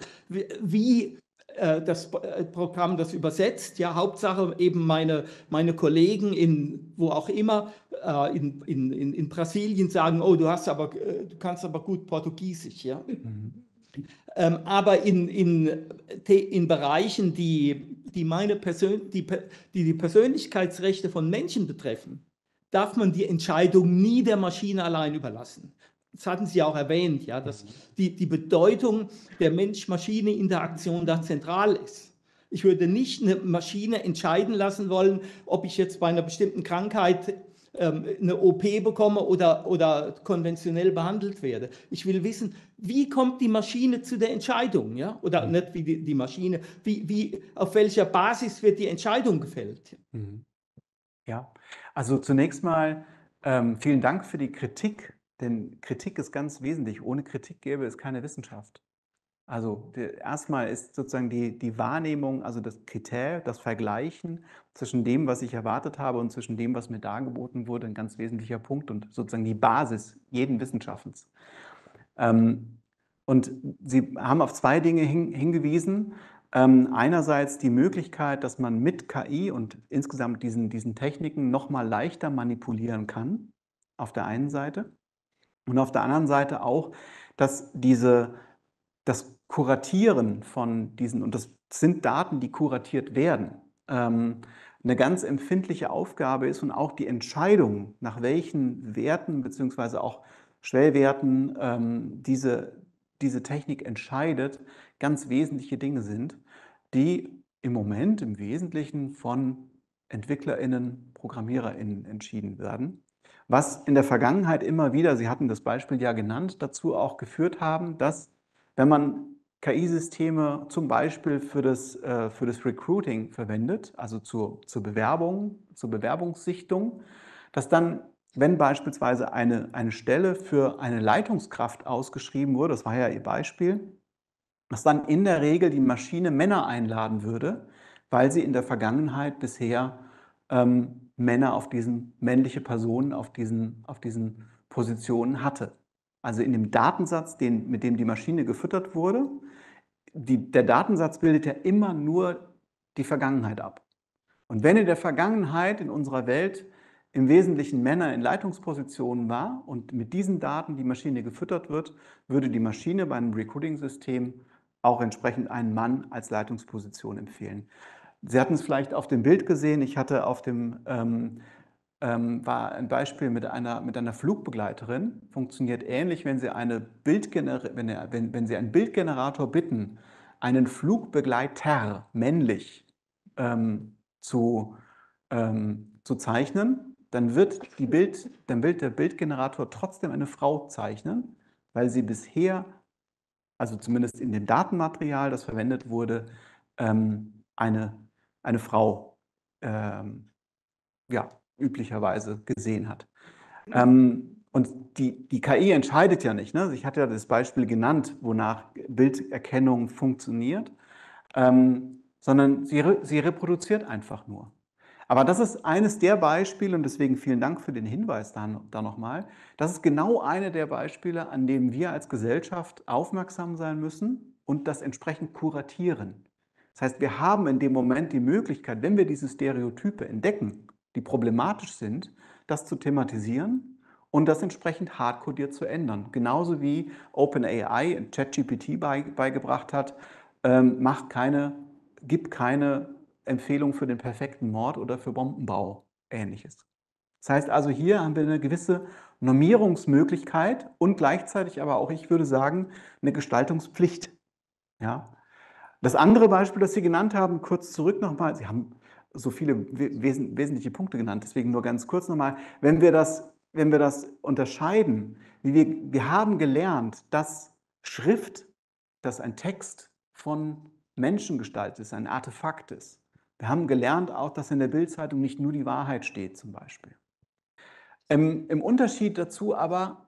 wie äh, das äh, Programm das übersetzt. Ja, Hauptsache eben meine, meine Kollegen in wo auch immer äh, in, in, in Brasilien sagen, oh, du hast aber, du kannst aber gut Portugiesisch, ja. Mhm. Ähm, aber in, in, in Bereichen, die die, meine Persön die, die die Persönlichkeitsrechte von Menschen betreffen, darf man die Entscheidung nie der Maschine allein überlassen. Das hatten Sie auch erwähnt, ja, dass mhm. die, die Bedeutung der Mensch-Maschine-Interaktion da zentral ist. Ich würde nicht eine Maschine entscheiden lassen wollen, ob ich jetzt bei einer bestimmten Krankheit ähm, eine OP bekomme oder, oder konventionell behandelt werde. Ich will wissen, wie kommt die Maschine zu der Entscheidung, ja? Oder mhm. nicht wie die, die, Maschine, wie, wie, auf welcher Basis wird die Entscheidung gefällt? Mhm. Ja, also zunächst mal ähm, vielen Dank für die Kritik, denn Kritik ist ganz wesentlich. Ohne Kritik gäbe es keine Wissenschaft. Also erstmal ist sozusagen die, die Wahrnehmung, also das Kriterium, das Vergleichen zwischen dem, was ich erwartet habe und zwischen dem, was mir dargeboten wurde, ein ganz wesentlicher Punkt und sozusagen die Basis jeden Wissenschaftens. Ähm, und Sie haben auf zwei Dinge hin, hingewiesen. Ähm, einerseits die Möglichkeit, dass man mit KI und insgesamt diesen, diesen Techniken nochmal leichter manipulieren kann, auf der einen Seite. Und auf der anderen Seite auch, dass diese, das Kuratieren von diesen, und das sind Daten, die kuratiert werden, ähm, eine ganz empfindliche Aufgabe ist und auch die Entscheidung, nach welchen Werten beziehungsweise auch Schwellwerten ähm, diese, diese Technik entscheidet, ganz wesentliche Dinge sind, die im Moment im Wesentlichen von EntwicklerInnen, ProgrammiererInnen entschieden werden. Was in der Vergangenheit immer wieder, Sie hatten das Beispiel ja genannt, dazu auch geführt haben, dass wenn man KI-Systeme zum Beispiel für das, äh, für das Recruiting verwendet, also zur, zur Bewerbung, zur Bewerbungssichtung, dass dann wenn beispielsweise eine, eine Stelle für eine Leitungskraft ausgeschrieben wurde, das war ja Ihr Beispiel, dass dann in der Regel die Maschine Männer einladen würde, weil sie in der Vergangenheit bisher ähm, Männer auf diesen, männliche Personen auf diesen, auf diesen Positionen hatte. Also in dem Datensatz, den, mit dem die Maschine gefüttert wurde, die, der Datensatz bildet ja immer nur die Vergangenheit ab. Und wenn in der Vergangenheit in unserer Welt im Wesentlichen Männer in Leitungspositionen war und mit diesen Daten die Maschine gefüttert wird, würde die Maschine bei einem Recruiting-System auch entsprechend einen Mann als Leitungsposition empfehlen. Sie hatten es vielleicht auf dem Bild gesehen. Ich hatte auf dem ähm, ähm, war ein Beispiel mit einer, mit einer Flugbegleiterin. Funktioniert ähnlich, wenn Sie, eine Bildgener wenn, wenn, wenn Sie einen Bildgenerator bitten, einen Flugbegleiter männlich ähm, zu, ähm, zu zeichnen, dann wird, die Bild, dann wird der Bildgenerator trotzdem eine Frau zeichnen, weil sie bisher, also zumindest in dem Datenmaterial, das verwendet wurde, ähm, eine, eine Frau ähm, ja, üblicherweise gesehen hat. Ähm, und die, die KI entscheidet ja nicht. Ne? Ich hatte ja das Beispiel genannt, wonach Bilderkennung funktioniert, ähm, sondern sie, sie reproduziert einfach nur. Aber das ist eines der Beispiele, und deswegen vielen Dank für den Hinweis da, da nochmal, das ist genau eine der Beispiele, an dem wir als Gesellschaft aufmerksam sein müssen und das entsprechend kuratieren. Das heißt, wir haben in dem Moment die Möglichkeit, wenn wir diese Stereotype entdecken, die problematisch sind, das zu thematisieren und das entsprechend hardcodiert zu ändern. Genauso wie OpenAI ChatGPT beigebracht hat, ähm, macht keine, gibt keine Empfehlung für den perfekten Mord oder für Bombenbau ähnliches. Das heißt also, hier haben wir eine gewisse Normierungsmöglichkeit und gleichzeitig aber auch, ich würde sagen, eine Gestaltungspflicht. Ja? Das andere Beispiel, das Sie genannt haben, kurz zurück nochmal, Sie haben so viele wes wesentliche Punkte genannt, deswegen nur ganz kurz nochmal, wenn wir das, wenn wir das unterscheiden, wir, wir haben gelernt, dass Schrift, dass ein Text von Menschen gestaltet ist, ein Artefakt ist. Wir haben gelernt auch, dass in der Bildzeitung nicht nur die Wahrheit steht zum Beispiel. Ähm, Im Unterschied dazu aber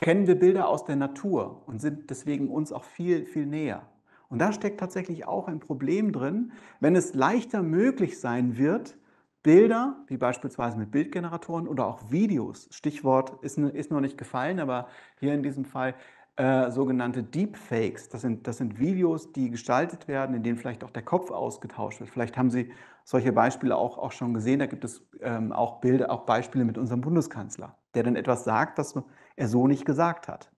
kennen wir Bilder aus der Natur und sind deswegen uns auch viel, viel näher. Und da steckt tatsächlich auch ein Problem drin, wenn es leichter möglich sein wird, Bilder, wie beispielsweise mit Bildgeneratoren oder auch Videos, Stichwort ist, ist noch nicht gefallen, aber hier in diesem Fall äh, sogenannte Deepfakes. Das sind, das sind Videos, die gestaltet werden, in denen vielleicht auch der Kopf ausgetauscht wird. Vielleicht haben Sie solche Beispiele auch, auch schon gesehen. Da gibt es ähm, auch Bilder, auch Beispiele mit unserem Bundeskanzler, der dann etwas sagt, was er so nicht gesagt hat.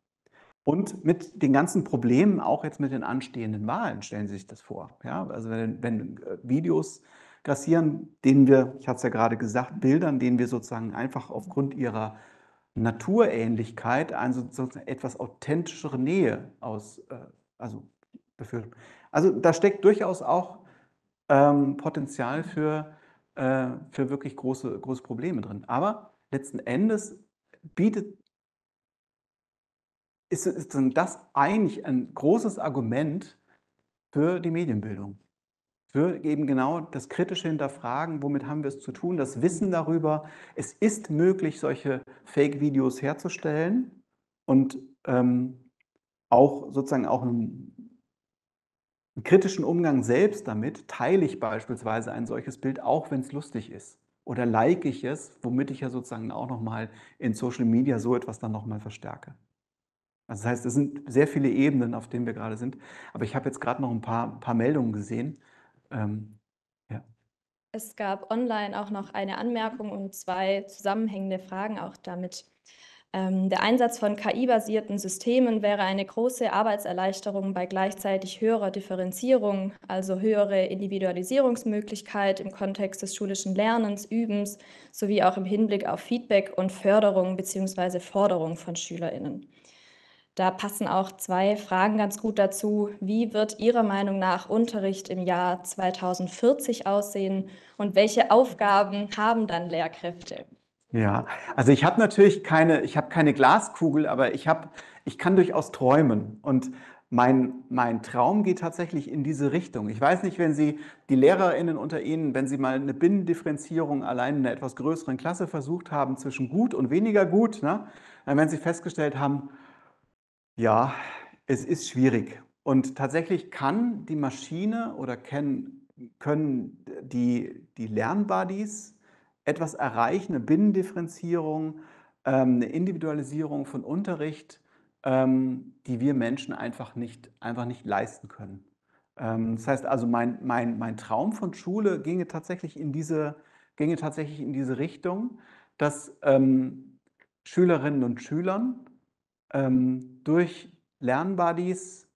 Und mit den ganzen Problemen, auch jetzt mit den anstehenden Wahlen, stellen Sie sich das vor. Ja, also wenn, wenn äh, Videos grassieren, denen wir, ich hatte es ja gerade gesagt, Bildern, denen wir sozusagen einfach aufgrund ihrer Naturähnlichkeit eine also sozusagen etwas authentischere Nähe aus, äh, also befürchten. Also da steckt durchaus auch ähm, Potenzial für, äh, für wirklich große, große Probleme drin. Aber letzten Endes bietet ist, ist das eigentlich ein großes Argument für die Medienbildung für eben genau das kritische Hinterfragen, womit haben wir es zu tun, das Wissen darüber, es ist möglich, solche Fake-Videos herzustellen und ähm, auch sozusagen auch einen, einen kritischen Umgang selbst damit, teile ich beispielsweise ein solches Bild, auch wenn es lustig ist. Oder like ich es, womit ich ja sozusagen auch nochmal in Social Media so etwas dann nochmal verstärke. Also das heißt, es sind sehr viele Ebenen, auf denen wir gerade sind. Aber ich habe jetzt gerade noch ein paar, paar Meldungen gesehen. Ähm, ja. Es gab online auch noch eine Anmerkung und zwei zusammenhängende Fragen auch damit. Ähm, der Einsatz von KI-basierten Systemen wäre eine große Arbeitserleichterung bei gleichzeitig höherer Differenzierung, also höhere Individualisierungsmöglichkeit im Kontext des schulischen Lernens, Übens sowie auch im Hinblick auf Feedback und Förderung bzw. Forderung von Schülerinnen. Da passen auch zwei Fragen ganz gut dazu. Wie wird Ihrer Meinung nach Unterricht im Jahr 2040 aussehen und welche Aufgaben haben dann Lehrkräfte? Ja, also ich habe natürlich keine, ich habe keine Glaskugel, aber ich habe, ich kann durchaus träumen und mein, mein Traum geht tatsächlich in diese Richtung. Ich weiß nicht, wenn Sie die LehrerInnen unter Ihnen, wenn Sie mal eine Binnendifferenzierung allein in einer etwas größeren Klasse versucht haben zwischen gut und weniger gut, ne, dann werden Sie festgestellt haben, ja, es ist schwierig. Und tatsächlich kann die Maschine oder können, die, die Lernbuddies etwas erreichen, eine Binnendifferenzierung, ähm, eine Individualisierung von Unterricht, ähm, die wir Menschen einfach nicht, einfach nicht leisten können. Ähm, das heißt also, mein, mein, mein Traum von Schule ginge tatsächlich in diese, ginge tatsächlich in diese Richtung, dass Schülerinnen und Schülern ähm, durch Lernbuddies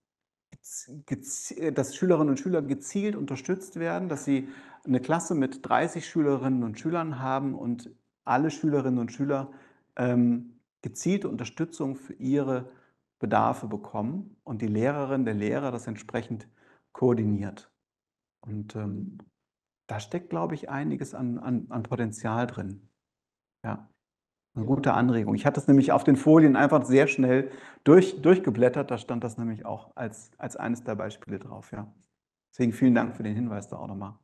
äh, dass Schülerinnen und Schüler gezielt unterstützt werden, dass sie eine Klasse mit 30 Schülerinnen und Schülern haben und alle Schülerinnen und Schüler ähm, gezielte Unterstützung für ihre Bedarfe bekommen und die Lehrerin, der Lehrer das entsprechend koordiniert. Und ähm, da steckt, glaube ich, einiges an, an, an Potenzial drin. Ja. Eine gute Anregung. Ich hatte es nämlich auf den Folien einfach sehr schnell durch, durchgeblättert. Da stand das nämlich auch als, als eines der Beispiele drauf. Ja. Deswegen vielen Dank für den Hinweis da auch nochmal.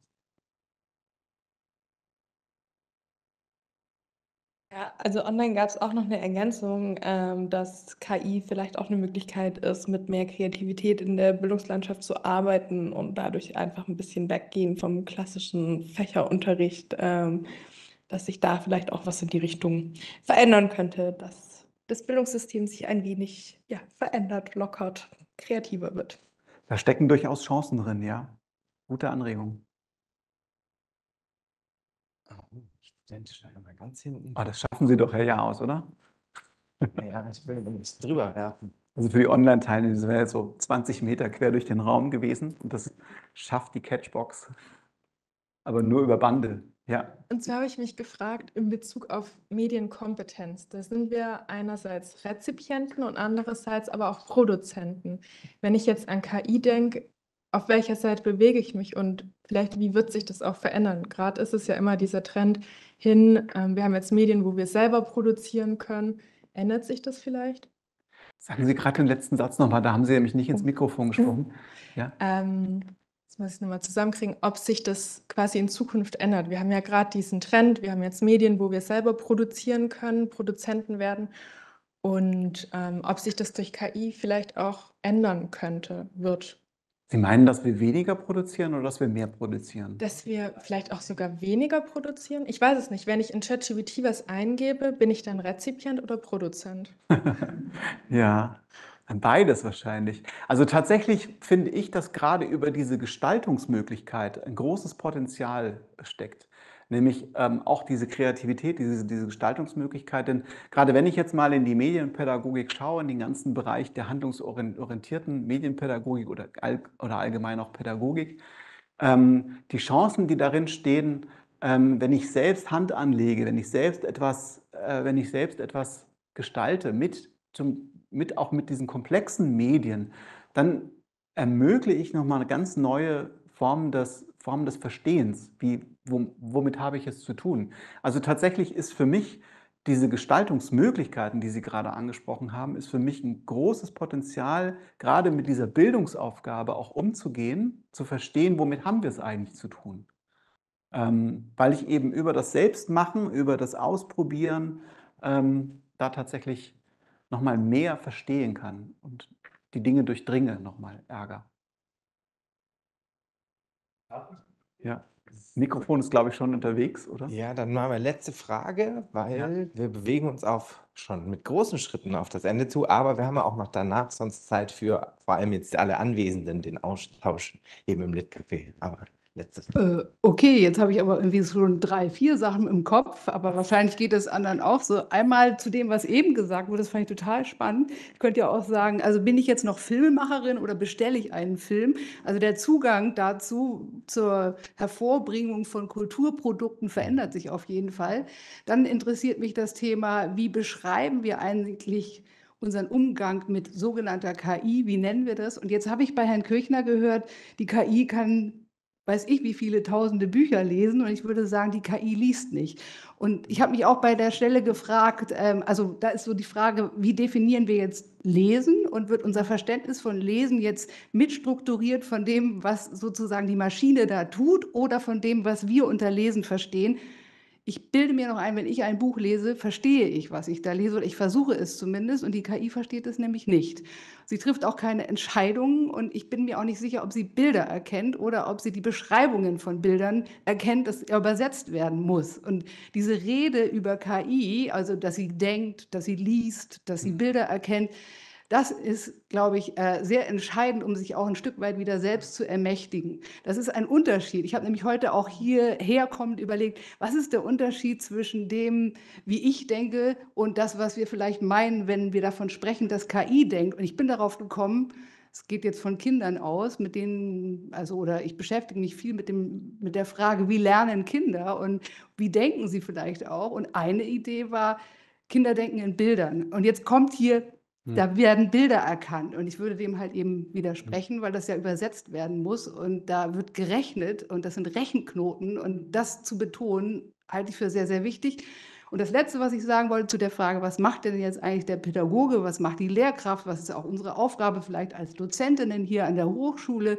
Ja, also online gab es auch noch eine Ergänzung, ähm, dass KI vielleicht auch eine Möglichkeit ist, mit mehr Kreativität in der Bildungslandschaft zu arbeiten und dadurch einfach ein bisschen weggehen vom klassischen Fächerunterricht ähm, dass sich da vielleicht auch was in die Richtung verändern könnte, dass das Bildungssystem sich ein wenig ja, verändert, lockert, kreativer wird. Da stecken durchaus Chancen drin, ja. Gute Anregung. Oh, ich blende mal ganz hinten. Oh, das schaffen Sie doch Herr Jahr aus, oder? Ja, ich will ein bisschen drüber werfen. Also für die Online-Teilnehmer, das wäre jetzt so 20 Meter quer durch den Raum gewesen. Und das schafft die Catchbox. Aber nur über Bande. Ja. Und zwar habe ich mich gefragt in Bezug auf Medienkompetenz. Da sind wir einerseits Rezipienten und andererseits aber auch Produzenten. Wenn ich jetzt an KI denke, auf welcher Seite bewege ich mich und vielleicht wie wird sich das auch verändern? Gerade ist es ja immer dieser Trend hin, äh, wir haben jetzt Medien, wo wir selber produzieren können. Ändert sich das vielleicht? Sagen Sie gerade den letzten Satz nochmal, da haben Sie nämlich nicht ins Mikrofon gesprochen. Ja. Ähm, muss ich nochmal zusammenkriegen, ob sich das quasi in Zukunft ändert. Wir haben ja gerade diesen Trend, wir haben jetzt Medien, wo wir selber produzieren können, Produzenten werden und ähm, ob sich das durch KI vielleicht auch ändern könnte, wird. Sie meinen, dass wir weniger produzieren oder dass wir mehr produzieren? Dass wir vielleicht auch sogar weniger produzieren? Ich weiß es nicht. Wenn ich in ChatGPT was eingebe, bin ich dann Rezipient oder Produzent? ja, Beides wahrscheinlich. Also tatsächlich finde ich, dass gerade über diese Gestaltungsmöglichkeit ein großes Potenzial steckt. Nämlich ähm, auch diese Kreativität, diese, diese Gestaltungsmöglichkeit. Denn gerade wenn ich jetzt mal in die Medienpädagogik schaue, in den ganzen Bereich der handlungsorientierten Medienpädagogik oder, all, oder allgemein auch Pädagogik, ähm, die Chancen, die darin stehen, ähm, wenn ich selbst Hand anlege, wenn ich selbst etwas, äh, wenn ich selbst etwas gestalte mit zum mit auch mit diesen komplexen Medien, dann ermögliche ich nochmal eine ganz neue Form des, Form des Verstehens. Wie, womit habe ich es zu tun? Also tatsächlich ist für mich diese Gestaltungsmöglichkeiten, die Sie gerade angesprochen haben, ist für mich ein großes Potenzial, gerade mit dieser Bildungsaufgabe auch umzugehen, zu verstehen, womit haben wir es eigentlich zu tun. Ähm, weil ich eben über das Selbstmachen, über das Ausprobieren ähm, da tatsächlich nochmal mehr verstehen kann und die Dinge durchdringe nochmal Ärger. Ja, das Mikrofon ist, glaube ich, schon unterwegs, oder? Ja, dann machen wir letzte Frage, weil ja. wir bewegen uns auf schon mit großen Schritten auf das Ende zu, aber wir haben ja auch noch danach sonst Zeit für vor allem jetzt alle Anwesenden den Austausch eben im Litcafé. Aber letztes Mal? Äh, okay, jetzt habe ich aber irgendwie schon drei, vier Sachen im Kopf, aber wahrscheinlich geht es anderen auch so. Einmal zu dem, was eben gesagt wurde, das fand ich total spannend. Ich könnte ja auch sagen, also bin ich jetzt noch Filmemacherin oder bestelle ich einen Film? Also der Zugang dazu zur Hervorbringung von Kulturprodukten verändert sich auf jeden Fall. Dann interessiert mich das Thema, wie beschreiben wir eigentlich unseren Umgang mit sogenannter KI, wie nennen wir das? Und jetzt habe ich bei Herrn Kirchner gehört, die KI kann weiß ich, wie viele tausende Bücher lesen und ich würde sagen, die KI liest nicht. Und ich habe mich auch bei der Stelle gefragt, ähm, also da ist so die Frage, wie definieren wir jetzt Lesen und wird unser Verständnis von Lesen jetzt mitstrukturiert von dem, was sozusagen die Maschine da tut oder von dem, was wir unter Lesen verstehen? ich bilde mir noch ein, wenn ich ein Buch lese, verstehe ich, was ich da lese oder ich versuche es zumindest und die KI versteht es nämlich nicht. Sie trifft auch keine Entscheidungen und ich bin mir auch nicht sicher, ob sie Bilder erkennt oder ob sie die Beschreibungen von Bildern erkennt, dass er übersetzt werden muss. Und diese Rede über KI, also dass sie denkt, dass sie liest, dass sie mhm. Bilder erkennt, das ist, glaube ich, äh, sehr entscheidend, um sich auch ein Stück weit wieder selbst zu ermächtigen. Das ist ein Unterschied. Ich habe nämlich heute auch hierher kommend überlegt, was ist der Unterschied zwischen dem, wie ich denke und das, was wir vielleicht meinen, wenn wir davon sprechen, dass KI denkt. Und ich bin darauf gekommen, es geht jetzt von Kindern aus, mit denen, also oder ich beschäftige mich viel mit, dem, mit der Frage, wie lernen Kinder und wie denken sie vielleicht auch. Und eine Idee war, Kinder denken in Bildern. Und jetzt kommt hier hm. Da werden Bilder erkannt und ich würde dem halt eben widersprechen, weil das ja übersetzt werden muss und da wird gerechnet und das sind Rechenknoten und das zu betonen, halte ich für sehr, sehr wichtig. Und das Letzte, was ich sagen wollte zu der Frage, was macht denn jetzt eigentlich der Pädagoge, was macht die Lehrkraft, was ist auch unsere Aufgabe vielleicht als Dozentinnen hier an der Hochschule?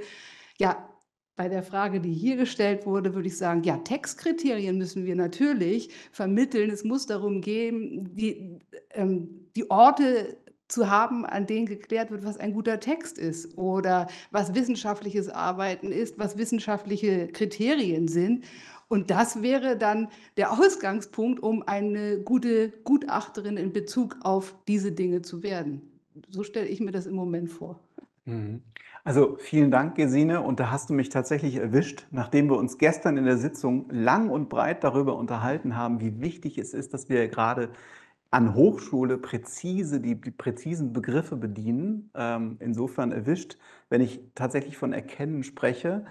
Ja, bei der Frage, die hier gestellt wurde, würde ich sagen, ja, Textkriterien müssen wir natürlich vermitteln. Es muss darum gehen, die, ähm, die Orte zu haben, an denen geklärt wird, was ein guter Text ist oder was wissenschaftliches Arbeiten ist, was wissenschaftliche Kriterien sind. Und das wäre dann der Ausgangspunkt, um eine gute Gutachterin in Bezug auf diese Dinge zu werden. So stelle ich mir das im Moment vor. Mhm. Also vielen Dank, Gesine. Und da hast du mich tatsächlich erwischt, nachdem wir uns gestern in der Sitzung lang und breit darüber unterhalten haben, wie wichtig es ist, dass wir gerade an Hochschule präzise, die, die präzisen Begriffe bedienen. Ähm, insofern erwischt, wenn ich tatsächlich von Erkennen spreche,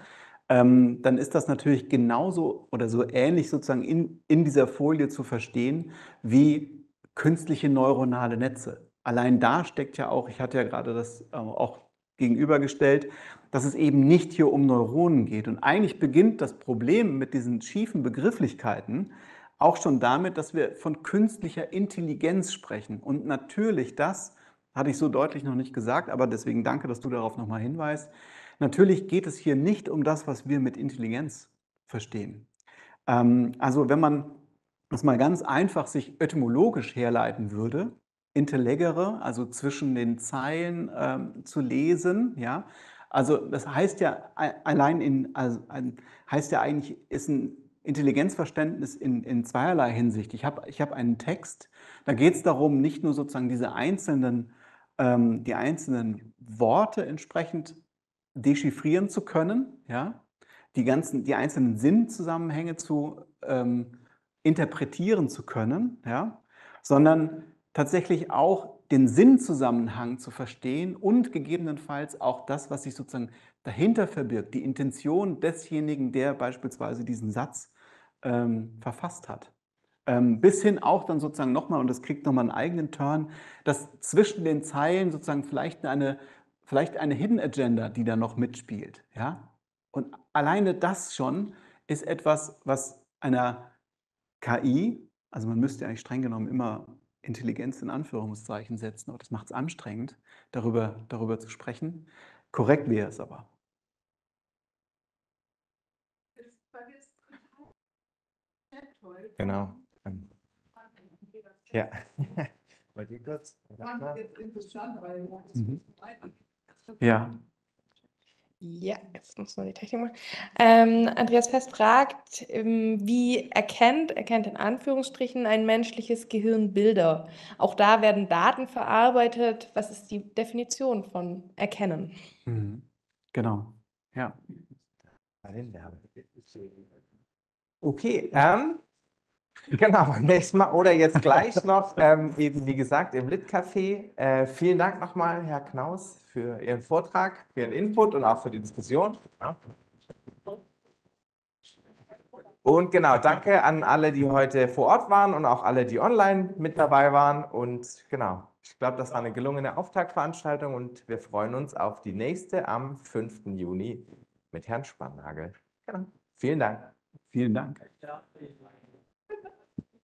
ähm, dann ist das natürlich genauso oder so ähnlich sozusagen in, in dieser Folie zu verstehen wie künstliche neuronale Netze. Allein da steckt ja auch, ich hatte ja gerade das äh, auch gegenübergestellt, dass es eben nicht hier um Neuronen geht. Und eigentlich beginnt das Problem mit diesen schiefen Begrifflichkeiten, auch schon damit, dass wir von künstlicher Intelligenz sprechen. Und natürlich das, hatte ich so deutlich noch nicht gesagt, aber deswegen danke, dass du darauf nochmal hinweist. Natürlich geht es hier nicht um das, was wir mit Intelligenz verstehen. Ähm, also wenn man das mal ganz einfach sich etymologisch herleiten würde, intellegere, also zwischen den Zeilen ähm, zu lesen, ja, also das heißt ja allein in, also heißt ja eigentlich, ist ein Intelligenzverständnis in, in zweierlei Hinsicht. Ich habe ich hab einen Text, da geht es darum, nicht nur sozusagen diese einzelnen, ähm, die einzelnen Worte entsprechend dechiffrieren zu können, ja, die, ganzen, die einzelnen Sinnzusammenhänge zu ähm, interpretieren zu können, ja, sondern tatsächlich auch den Sinnzusammenhang zu verstehen und gegebenenfalls auch das, was sich sozusagen dahinter verbirgt, die Intention desjenigen, der beispielsweise diesen Satz ähm, verfasst hat. Ähm, bis hin auch dann sozusagen nochmal, und das kriegt nochmal einen eigenen Turn, dass zwischen den Zeilen sozusagen vielleicht eine, vielleicht eine Hidden Agenda, die da noch mitspielt. Ja? Und alleine das schon ist etwas, was einer KI, also man müsste eigentlich streng genommen immer Intelligenz in Anführungszeichen setzen, aber das macht es anstrengend, darüber, darüber zu sprechen. Korrekt wäre es aber. Genau. Ähm, ja. Bei dir kurz? Mhm. Ja. Ja, jetzt muss man die Technik machen. Ähm, Andreas Fest fragt, ähm, wie erkennt, erkennt in Anführungsstrichen ein menschliches Gehirn Bilder? Auch da werden Daten verarbeitet. Was ist die Definition von erkennen? Mhm. Genau, ja. Okay, ähm, Genau, beim nächsten Mal oder jetzt gleich noch, ähm, eben wie gesagt, im Litcafé. Äh, vielen Dank nochmal, Herr Knaus, für Ihren Vortrag, für Ihren Input und auch für die Diskussion. Und genau, danke an alle, die heute vor Ort waren und auch alle, die online mit dabei waren. Und genau, ich glaube, das war eine gelungene Auftaktveranstaltung und wir freuen uns auf die nächste am 5. Juni mit Herrn Spannagel. Genau. Vielen Dank. Vielen Dank. Ja, vielen Dank.